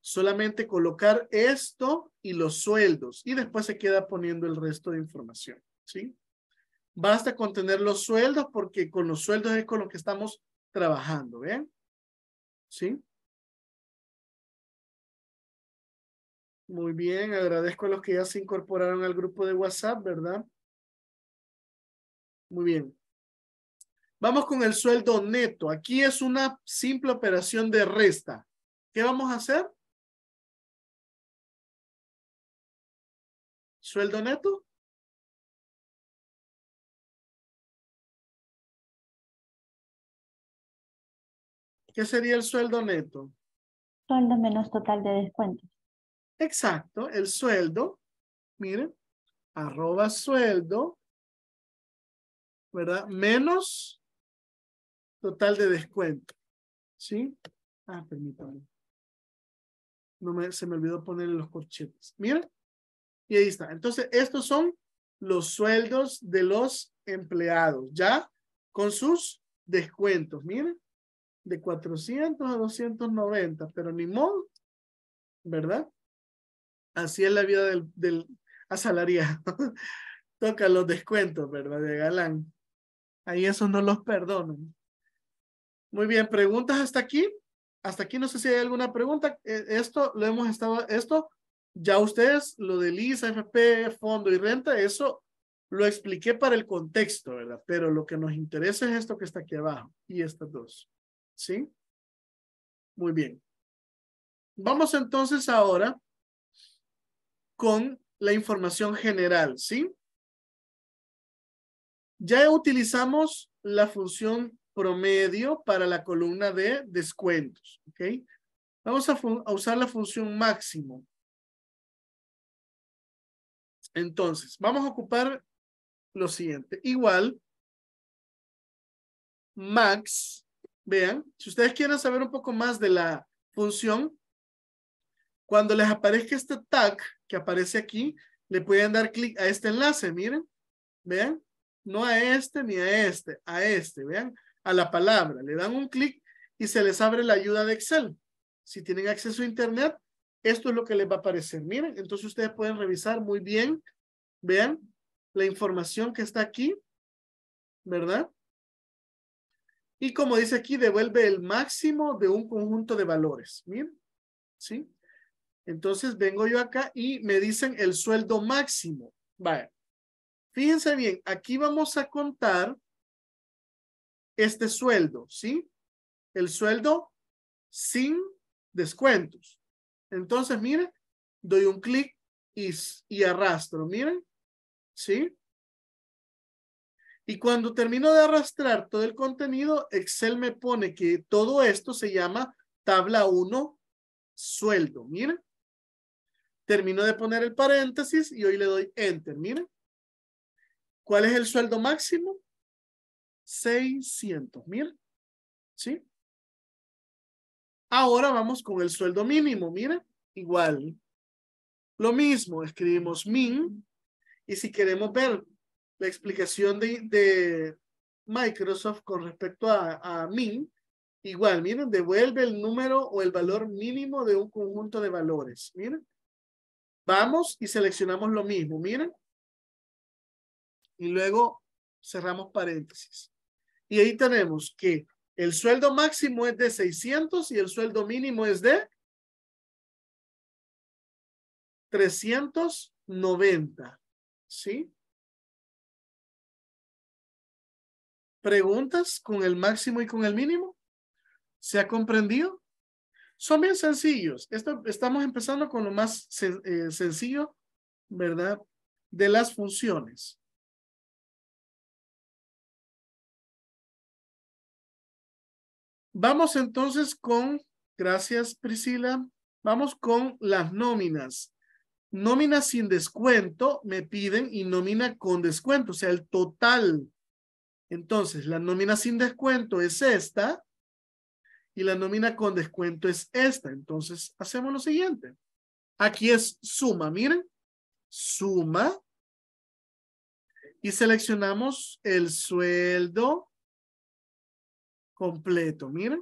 Speaker 2: Solamente colocar esto y los sueldos. Y después se queda poniendo el resto de información. ¿Sí? Basta con tener los sueldos porque con los sueldos es con lo que estamos trabajando. ¿Ven? ¿eh? ¿Sí?
Speaker 1: Muy bien, agradezco a los que ya se
Speaker 2: incorporaron al grupo de WhatsApp, ¿verdad? Muy bien. Vamos con el sueldo neto. Aquí es una simple operación de resta.
Speaker 1: ¿Qué vamos a hacer? ¿Sueldo neto? ¿Qué sería el sueldo neto? Sueldo menos total de descuentos. Exacto, el sueldo, miren, arroba sueldo, ¿verdad? Menos total de descuento. ¿Sí? Ah, permítame.
Speaker 2: No me, se me olvidó poner los corchetes. Mira. Y ahí está. Entonces, estos son los sueldos de los empleados, ¿ya? Con sus descuentos, miren. De 400 a 290, pero ni modo, ¿verdad? Así es la vida del, del asalariado. Toca los descuentos, ¿verdad? De galán. Ahí esos no los perdonan. Muy bien, preguntas hasta aquí. Hasta aquí no sé si hay alguna pregunta. E, esto lo hemos estado, esto ya ustedes, lo del ISA, FP, fondo y renta, eso lo expliqué para el contexto, ¿verdad? Pero lo que nos interesa es esto que está aquí abajo y estas dos. ¿Sí? Muy bien. Vamos entonces ahora con la información general, ¿sí? Ya utilizamos la función promedio para la columna de descuentos. Vamos a, a usar la función máximo. Entonces, vamos a ocupar lo siguiente. Igual, max, vean, si ustedes quieren saber un poco más de la función, cuando les aparezca este tag que aparece aquí, le pueden dar clic a este enlace, miren, vean, no a este ni a este, a este, vean, a la palabra, le dan un clic y se les abre la ayuda de Excel. Si tienen acceso a Internet, esto es lo que les va a aparecer. Miren, entonces ustedes pueden revisar muy bien, vean la información que está aquí, ¿verdad? Y como dice aquí, devuelve el máximo de un conjunto de valores. Miren, ¿sí? Entonces vengo yo acá y me dicen el sueldo máximo. Vaya, fíjense bien, aquí vamos a contar este sueldo, ¿sí? El sueldo sin descuentos. Entonces, miren, doy un clic y, y arrastro, miren, ¿sí? Y cuando termino de arrastrar todo el contenido, Excel me pone que todo esto se llama tabla 1 sueldo, miren. Termino de poner el paréntesis y hoy le doy enter, miren. ¿Cuál es el sueldo máximo?
Speaker 1: 600 mil. ¿Sí? Ahora vamos
Speaker 2: con el sueldo mínimo, mira, igual. Lo mismo, escribimos min y si queremos ver la explicación de, de Microsoft con respecto a, a min, igual, miren, devuelve el número o el valor mínimo de un conjunto de valores, miren. Vamos y seleccionamos lo mismo, miren. Y luego Cerramos paréntesis. Y ahí tenemos que el sueldo máximo es de 600 y el sueldo mínimo es de 390. ¿Sí? ¿Preguntas con el máximo y con el mínimo? ¿Se ha comprendido? Son bien sencillos. estamos empezando con lo más eh, sencillo, ¿verdad?
Speaker 1: De las funciones.
Speaker 2: Vamos entonces con, gracias Priscila, vamos con las nóminas. Nómina sin descuento me piden y nómina con descuento, o sea, el total. Entonces, la nómina sin descuento es esta y la nómina con descuento es esta. Entonces, hacemos lo siguiente. Aquí es suma, miren, suma y seleccionamos el sueldo completo, miren.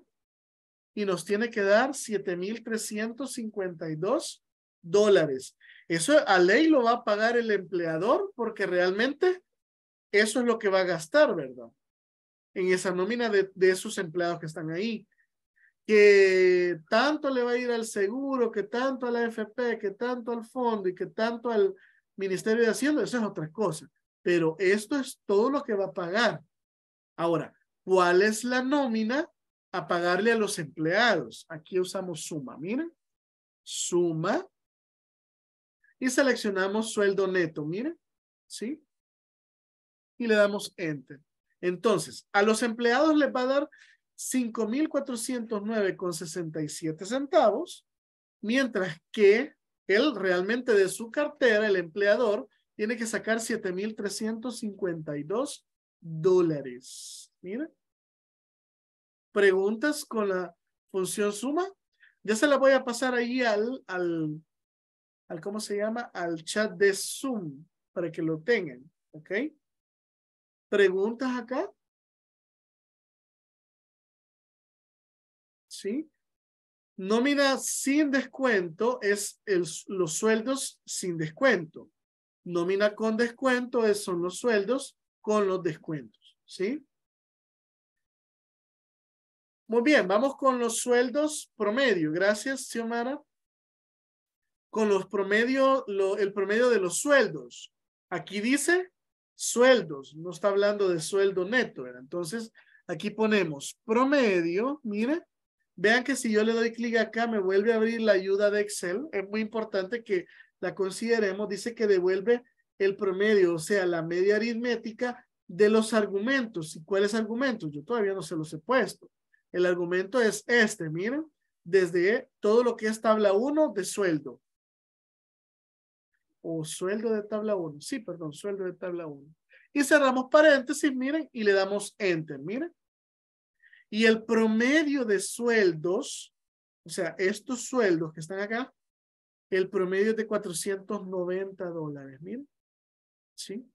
Speaker 2: Y nos tiene que dar 7,352 dólares. Eso a ley lo va a pagar el empleador porque realmente eso es lo que va a gastar, ¿verdad? En esa nómina de, de esos empleados que están ahí. Que tanto le va a ir al seguro, que tanto a la FP, que tanto al fondo y que tanto al Ministerio de Hacienda, eso es otra cosa. Pero esto es todo lo que va a pagar. Ahora, cuál es la nómina a pagarle a los empleados. Aquí usamos suma, miren. Suma. Y seleccionamos sueldo neto, miren. ¿Sí? Y le damos Enter. Entonces, a los empleados les va a dar 5,409,67 centavos, mientras que él realmente de su cartera, el empleador, tiene que sacar 7,352 dólares. Mira. Preguntas con la función suma. Ya se la voy a pasar ahí al, al, ¿cómo se llama? Al chat de Zoom para que lo tengan. ¿Ok? Preguntas acá.
Speaker 1: ¿Sí? Nómina
Speaker 2: sin descuento es los sueldos sin descuento. Nómina con descuento es, son los sueldos con los descuentos, ¿sí? Muy bien, vamos con los sueldos promedio. Gracias, Xiomara. Con los promedio, el promedio de los sueldos. Aquí dice sueldos, no está hablando de sueldo neto. Entonces, aquí ponemos promedio, mire. Vean que si yo le doy clic acá, me vuelve a abrir la ayuda de Excel. Es muy importante que la consideremos. Dice que devuelve el promedio, o sea, la media aritmética de los argumentos. ¿Y cuáles argumentos? Yo todavía no se los he puesto. El argumento es este, miren, desde todo lo que es tabla 1 de sueldo. O sueldo de tabla 1. Sí, perdón, sueldo de tabla 1. Y cerramos paréntesis, miren, y le damos enter, miren. Y el promedio de sueldos, o sea, estos sueldos que están acá, el promedio es de 490 dólares, miren. ¿sí?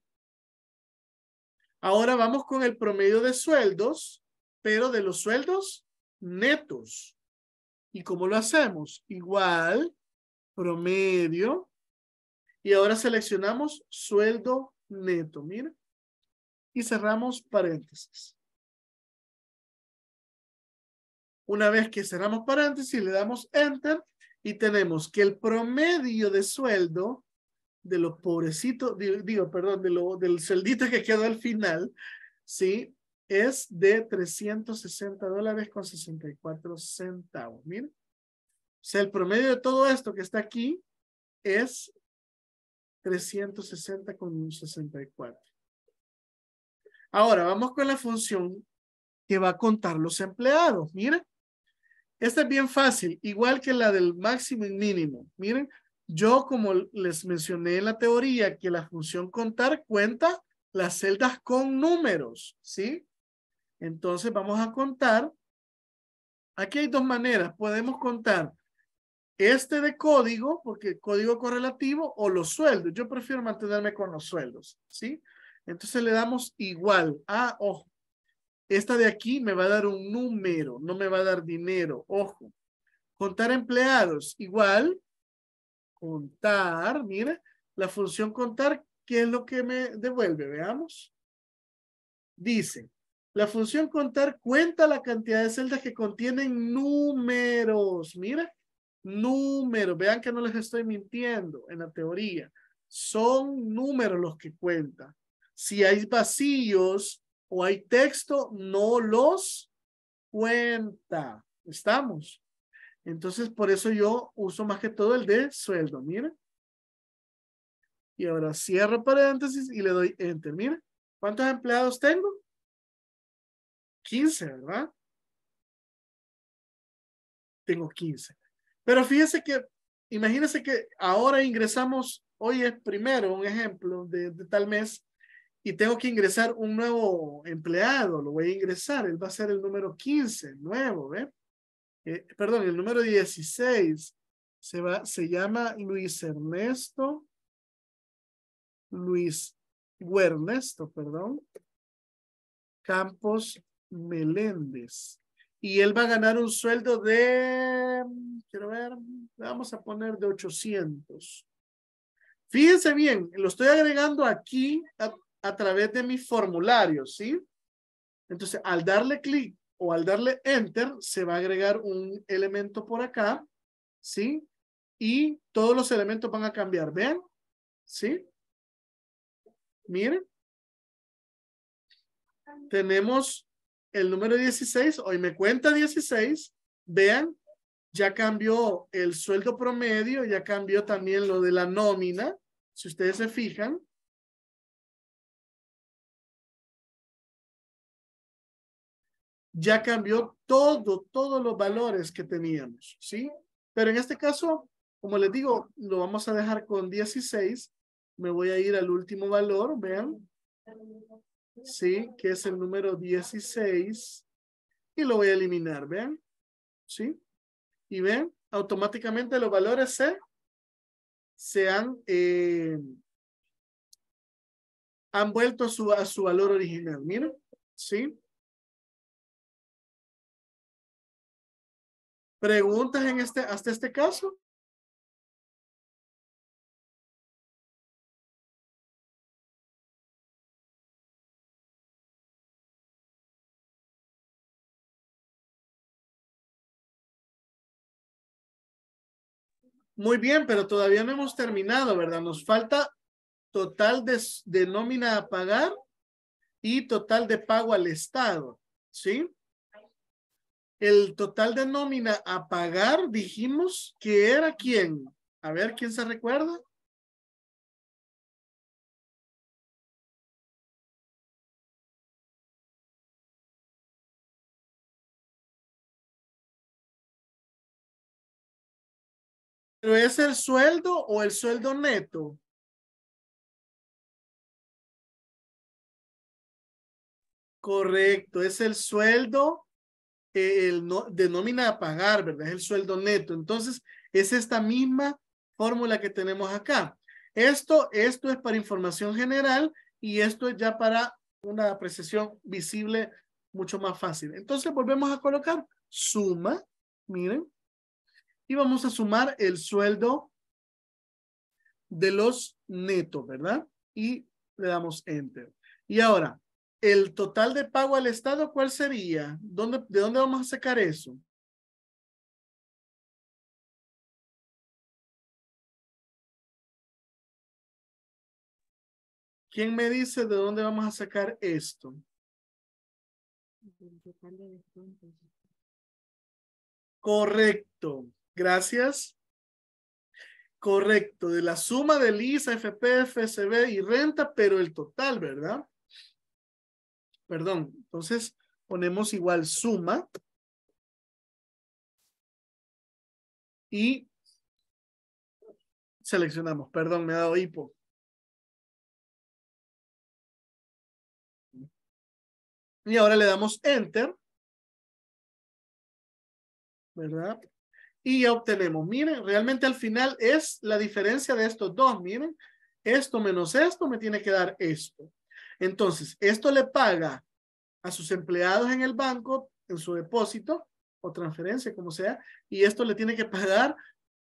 Speaker 2: Ahora vamos con el promedio de sueldos, pero de los sueldos netos. ¿Y cómo lo hacemos? Igual, promedio. Y ahora seleccionamos sueldo neto, mira. Y cerramos paréntesis. Una vez que cerramos paréntesis, le damos Enter y tenemos que el promedio de sueldo de los pobrecitos, digo, perdón, de lo, del celdito que quedó al final, ¿sí? Es de 360 dólares con 64 centavos. Miren. O sea, el promedio de todo esto que está aquí es 360 con 64. Ahora, vamos con la función que va a contar los empleados. Mira. Esta es bien fácil, igual que la del máximo y mínimo. Miren, yo, como les mencioné en la teoría, que la función contar cuenta las celdas con números, ¿sí? Entonces vamos a contar. Aquí hay dos maneras. Podemos contar este de código, porque código correlativo, o los sueldos. Yo prefiero mantenerme con los sueldos, ¿sí? Entonces le damos igual. Ah, ojo. Esta de aquí me va a dar un número, no me va a dar dinero, ojo. Contar empleados, igual contar, mira, la función contar, ¿qué es lo que me devuelve? Veamos. Dice, la función contar cuenta la cantidad de celdas que contienen números. Mira, números. Vean que no les estoy mintiendo en la teoría. Son números los que cuentan. Si hay vacíos o hay texto, no los cuenta. ¿Estamos? Entonces, por eso yo uso más que todo el de sueldo, mira. Y ahora cierro paréntesis y le doy enter, mira. ¿Cuántos empleados tengo? 15, ¿verdad? Tengo 15. Pero fíjese que, imagínese que ahora ingresamos, hoy es primero un ejemplo de, tal mes, y tengo que ingresar un nuevo empleado, lo voy a ingresar, él va a ser el número 15, nuevo, ¿ve? Eh, perdón, el número 16 se, va, se llama Luis Ernesto, Luis Ernesto, perdón, Campos Meléndez. Y él va a ganar un sueldo de, quiero ver, vamos a poner de 800. Fíjense bien, lo estoy agregando aquí a través de mi formulario, ¿sí? Entonces, al darle clic o al darle enter se va a agregar un elemento por acá, ¿sí? Y todos los elementos van a cambiar, ¿ven? ¿Sí?
Speaker 1: Miren. Tenemos
Speaker 2: el número 16, hoy me cuenta 16, vean, ya cambió el sueldo promedio, ya cambió también lo de la nómina, si ustedes se fijan, ya cambió todo, todos los valores que teníamos, ¿sí? Pero en este caso, como les digo, lo vamos a dejar con 16. Me voy a ir al último valor, vean. Sí, que es el número 16. Y lo voy a eliminar, ven Sí. Y ven, automáticamente los valores se, se han, eh, han vuelto a su, a su valor original. Miren, sí.
Speaker 1: ¿Preguntas en este, hasta este caso?
Speaker 2: Muy bien, pero todavía no hemos terminado, ¿verdad? Nos falta total de, nómina a pagar y total de pago al Estado, ¿sí? El total de nómina a pagar, dijimos que era quién. A ver, ¿quién se recuerda?
Speaker 1: ¿Pero es el sueldo o el sueldo neto? Correcto, es
Speaker 2: el sueldo eh, el a pagar, ¿verdad? Es el sueldo neto. Entonces, es esta misma fórmula que tenemos acá. Esto, esto es para información general y esto es ya para una apreciación visible mucho más fácil. Entonces, volvemos a colocar suma, miren, y vamos a sumar el sueldo de los netos, ¿verdad? Y le damos enter. Y ahora, el total de pago al Estado, ¿cuál sería? ¿De dónde vamos a sacar eso?
Speaker 1: ¿Quién me dice de dónde vamos a sacar esto?
Speaker 2: Correcto. Gracias. Correcto. De la suma de ISA, FP, FSB y renta, pero el total, ¿verdad? perdón. Entonces
Speaker 1: ponemos igual suma y seleccionamos. Perdón, me ha dado hipo. Y ahora le damos
Speaker 2: Enter. ¿Verdad? Y ya obtenemos. Miren, realmente al final es la diferencia de estos dos. Miren, esto menos esto me tiene que dar esto. Entonces, esto le paga a sus empleados en el banco, en su depósito o transferencia, como sea, y esto le tiene que pagar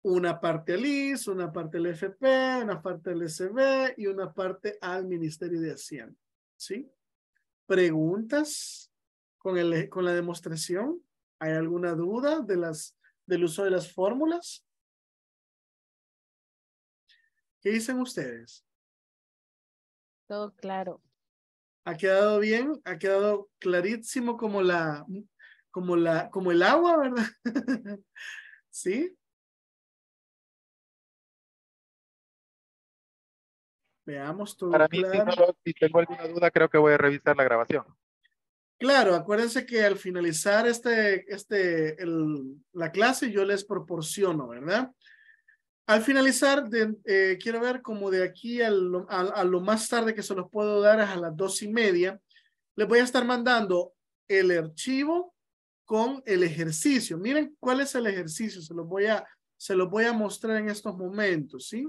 Speaker 2: una parte al IS, una parte al FP, una parte al SB y una parte al Ministerio de Hacienda. ¿Sí? ¿Preguntas con, la demostración? ¿Hay alguna duda de las, del uso de las
Speaker 1: fórmulas? ¿Qué dicen ustedes?
Speaker 3: Todo claro
Speaker 2: ha quedado bien, ha quedado clarísimo como la, como la, como el agua, ¿verdad? ¿Sí? Veamos todo Para mí,
Speaker 3: si, tengo alguna duda, creo que voy a revisar la grabación.
Speaker 2: Claro, acuérdense que al finalizar este, este, la clase yo les proporciono, ¿verdad? Al finalizar, eh, quiero ver como de aquí a lo, más tarde que se los puedo dar a las dos y media. Les voy a estar mandando el archivo con el ejercicio. Miren cuál es el ejercicio. Se los voy a, se los voy a mostrar en estos momentos, ¿sí?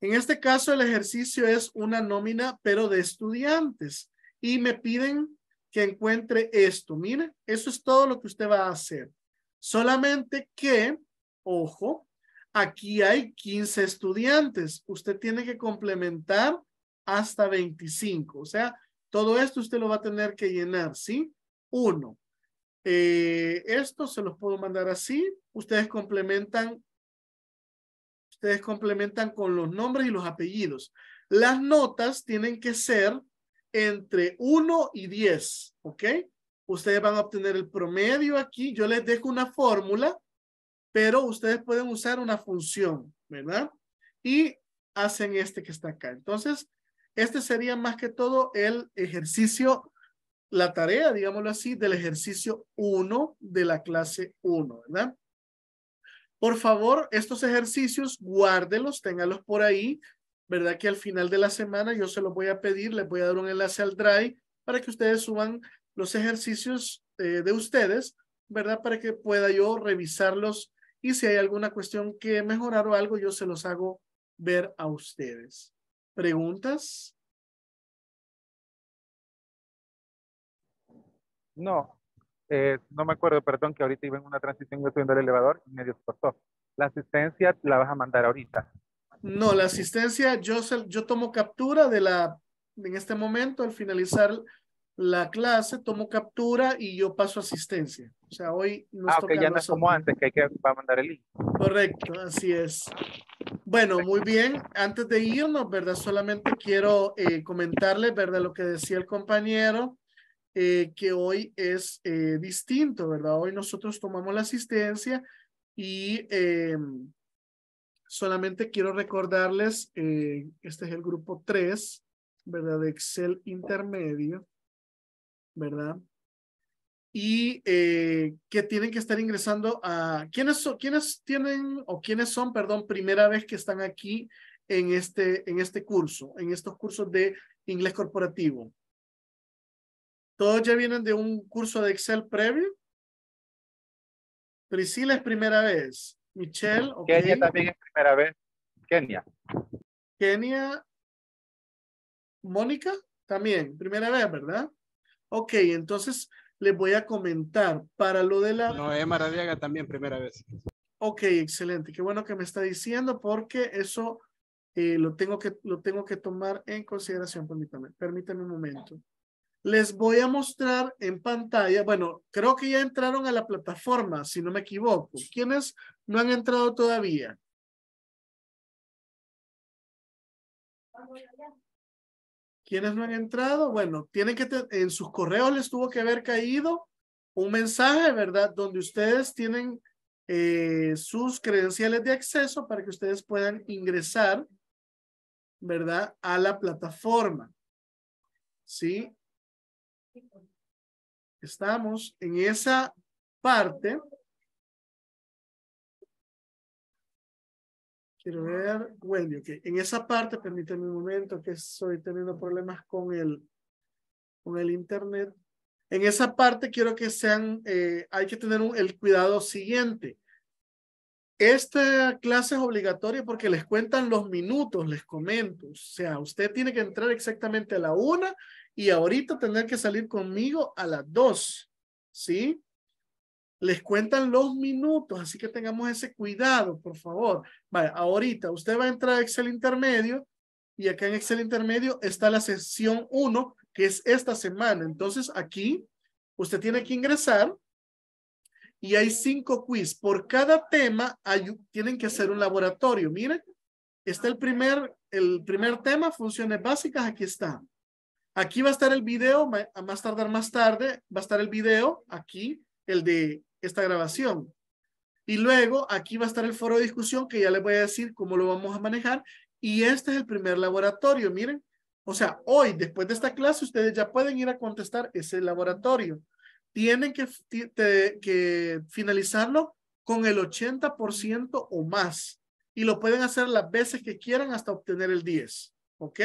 Speaker 2: En este caso, el ejercicio es una nómina, pero de estudiantes. Y me piden que encuentre esto. Miren, eso es todo lo que usted va a hacer. Solamente que Ojo, aquí hay 15 estudiantes. Usted tiene que complementar hasta 25. O sea, todo esto usted lo va a tener que llenar, ¿sí? Uno. Eh, esto se los puedo mandar así. Ustedes complementan. Ustedes complementan con los nombres y los apellidos. Las notas tienen que ser entre 1 y 10, ¿ok? Ustedes van a obtener el promedio aquí. Yo les dejo una fórmula pero ustedes pueden usar una función, ¿verdad? Y hacen este que está acá. Entonces, este sería más que todo el ejercicio, la tarea, digámoslo así, del ejercicio 1 de la clase 1, ¿verdad? Por favor, estos ejercicios, guárdelos, téngalos por ahí, ¿verdad? Que al final de la semana yo se los voy a pedir, les voy a dar un enlace al Drive para que ustedes suban los ejercicios eh, de ustedes, ¿verdad? Para que pueda yo revisarlos y si hay alguna cuestión que mejorar o algo, yo se los hago ver a ustedes. ¿Preguntas?
Speaker 3: No, eh, no me acuerdo, perdón, que ahorita iba en una transición, yo subiendo el elevador y medio cortó. La asistencia la vas a mandar ahorita.
Speaker 2: No, la asistencia, yo, yo tomo captura de la, en este momento, al finalizar la clase, tomo captura y yo paso asistencia. O sea, hoy nos ah, ya no es como antes, que hay que va a mandar el link. Correcto, así es. Bueno, muy bien. Antes de irnos, ¿verdad? Solamente quiero eh, comentarles, ¿verdad? Lo que decía el compañero, eh, que hoy es eh, distinto, ¿verdad? Hoy nosotros tomamos la asistencia y em, solamente quiero recordarles, eh, este es el grupo 3, ¿verdad? De Excel intermedio. ¿verdad? Y eh, que tienen que estar ingresando a... ¿Quiénes, son, ¿Quiénes tienen o quiénes son, perdón, primera vez que están aquí en este, en este curso, en estos cursos de inglés corporativo? ¿Todos ya vienen de un curso de Excel previo? Priscila es primera vez. Michelle, Kenia también es
Speaker 3: primera vez. Kenia.
Speaker 2: Kenia. Mónica, también, primera vez, ¿verdad? Ok, entonces les voy a comentar para lo de la... No, Emma eh, Radiaga también primera vez. Ok, excelente. Qué bueno que me está diciendo porque eso eh, lo, tengo que, lo tengo que tomar en consideración. Permítame, permítame un momento. Les voy a mostrar en pantalla. Bueno, creo que ya entraron a la plataforma, si no me equivoco. ¿Quiénes no han entrado todavía? ¿Quiénes no han entrado? Bueno, tiene que en sus correos les tuvo que haber caído un mensaje, ¿verdad? Donde ustedes tienen eh, sus credenciales de acceso para que ustedes puedan ingresar, ¿verdad? A la plataforma. ¿Sí?
Speaker 1: Estamos en esa parte.
Speaker 2: Quiero ver, Wendy, ok. En esa parte, permíteme un momento, que estoy teniendo problemas con el, con el internet. En esa parte quiero que sean, eh, hay que tener el cuidado siguiente. Esta clase es obligatoria porque les cuentan los minutos, les comento. O sea, usted tiene que entrar exactamente a la una y ahorita tener que salir conmigo a las dos. ¿Sí? les cuentan los minutos, así que tengamos ese cuidado, por favor. Vale, ahorita usted va a entrar a Excel Intermedio y acá en Excel Intermedio está la sesión 1, que es esta semana. Entonces aquí usted tiene que ingresar y hay cinco quiz. Por cada tema tienen que hacer un laboratorio. Miren, está el primer, el primer tema, funciones básicas, aquí está. Aquí va a estar el video, a más tardar más tarde, va a estar el video aquí, el de esta grabación. Y luego aquí va a estar el foro de discusión que ya les voy a decir cómo lo vamos a manejar. Y este es el primer laboratorio, miren. O sea, hoy, después de esta clase, ustedes ya pueden ir a contestar ese laboratorio. Tienen que, que finalizarlo con el 80% o más. Y lo pueden hacer las veces que quieran hasta obtener el 10. ¿Ok?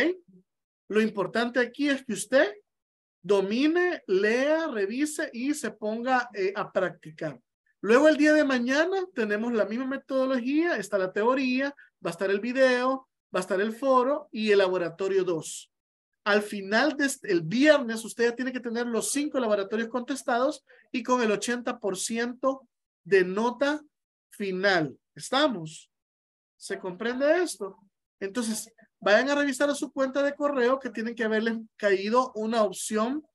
Speaker 2: Lo importante aquí es que usted domine, lea, revise y se ponga eh, a practicar. Luego el día de mañana tenemos la misma metodología, está la teoría, va a estar el video, va a estar el foro y el laboratorio 2. Al final del este, viernes usted ya tiene que tener los cinco laboratorios contestados y con el 80% de nota final. ¿Estamos? ¿Se comprende esto? Entonces, vayan a revisar su cuenta de correo que tienen que haberles caído una opción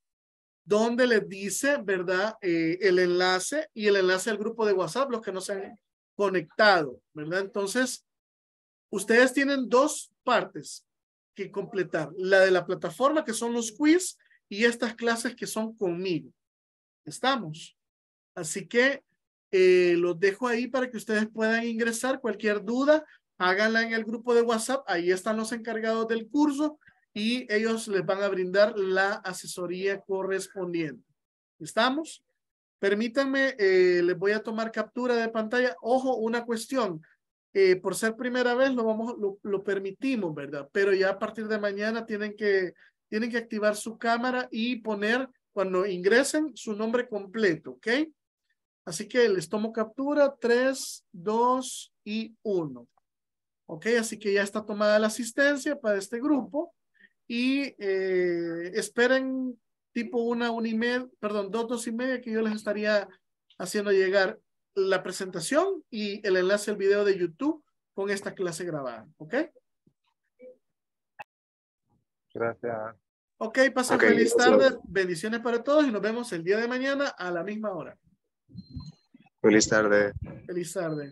Speaker 2: donde les dice, ¿verdad? Eh, el enlace y el enlace al grupo de WhatsApp, los que no se han conectado, ¿verdad? Entonces, ustedes tienen dos partes que completar. La de la plataforma, que son los quiz, y estas clases que son conmigo. Estamos. Así que eh, los dejo ahí para que ustedes puedan ingresar. Cualquier duda, háganla en el grupo de WhatsApp, ahí están los encargados del curso y ellos les van a brindar la asesoría correspondiente. ¿Estamos? Permítanme, eh, les voy a tomar captura de pantalla. Ojo, una cuestión. Eh, por ser primera vez lo, vamos, lo, permitimos, ¿verdad? Pero ya a partir de mañana tienen que, tienen que activar su cámara y poner cuando ingresen su nombre completo, ¿ok? Así que les tomo captura 3, 2 y 1. Ok, así que ya está tomada la asistencia para este grupo y eh, esperen tipo una, una y media, perdón, dos, dos y media que yo les estaría haciendo llegar la presentación y el enlace al video de YouTube con esta clase grabada. ¿Ok? Gracias. Ok, pasen feliz tarde. Bendiciones para todos y nos vemos el día de mañana a la misma hora.
Speaker 3: Feliz tarde.
Speaker 2: Feliz tarde.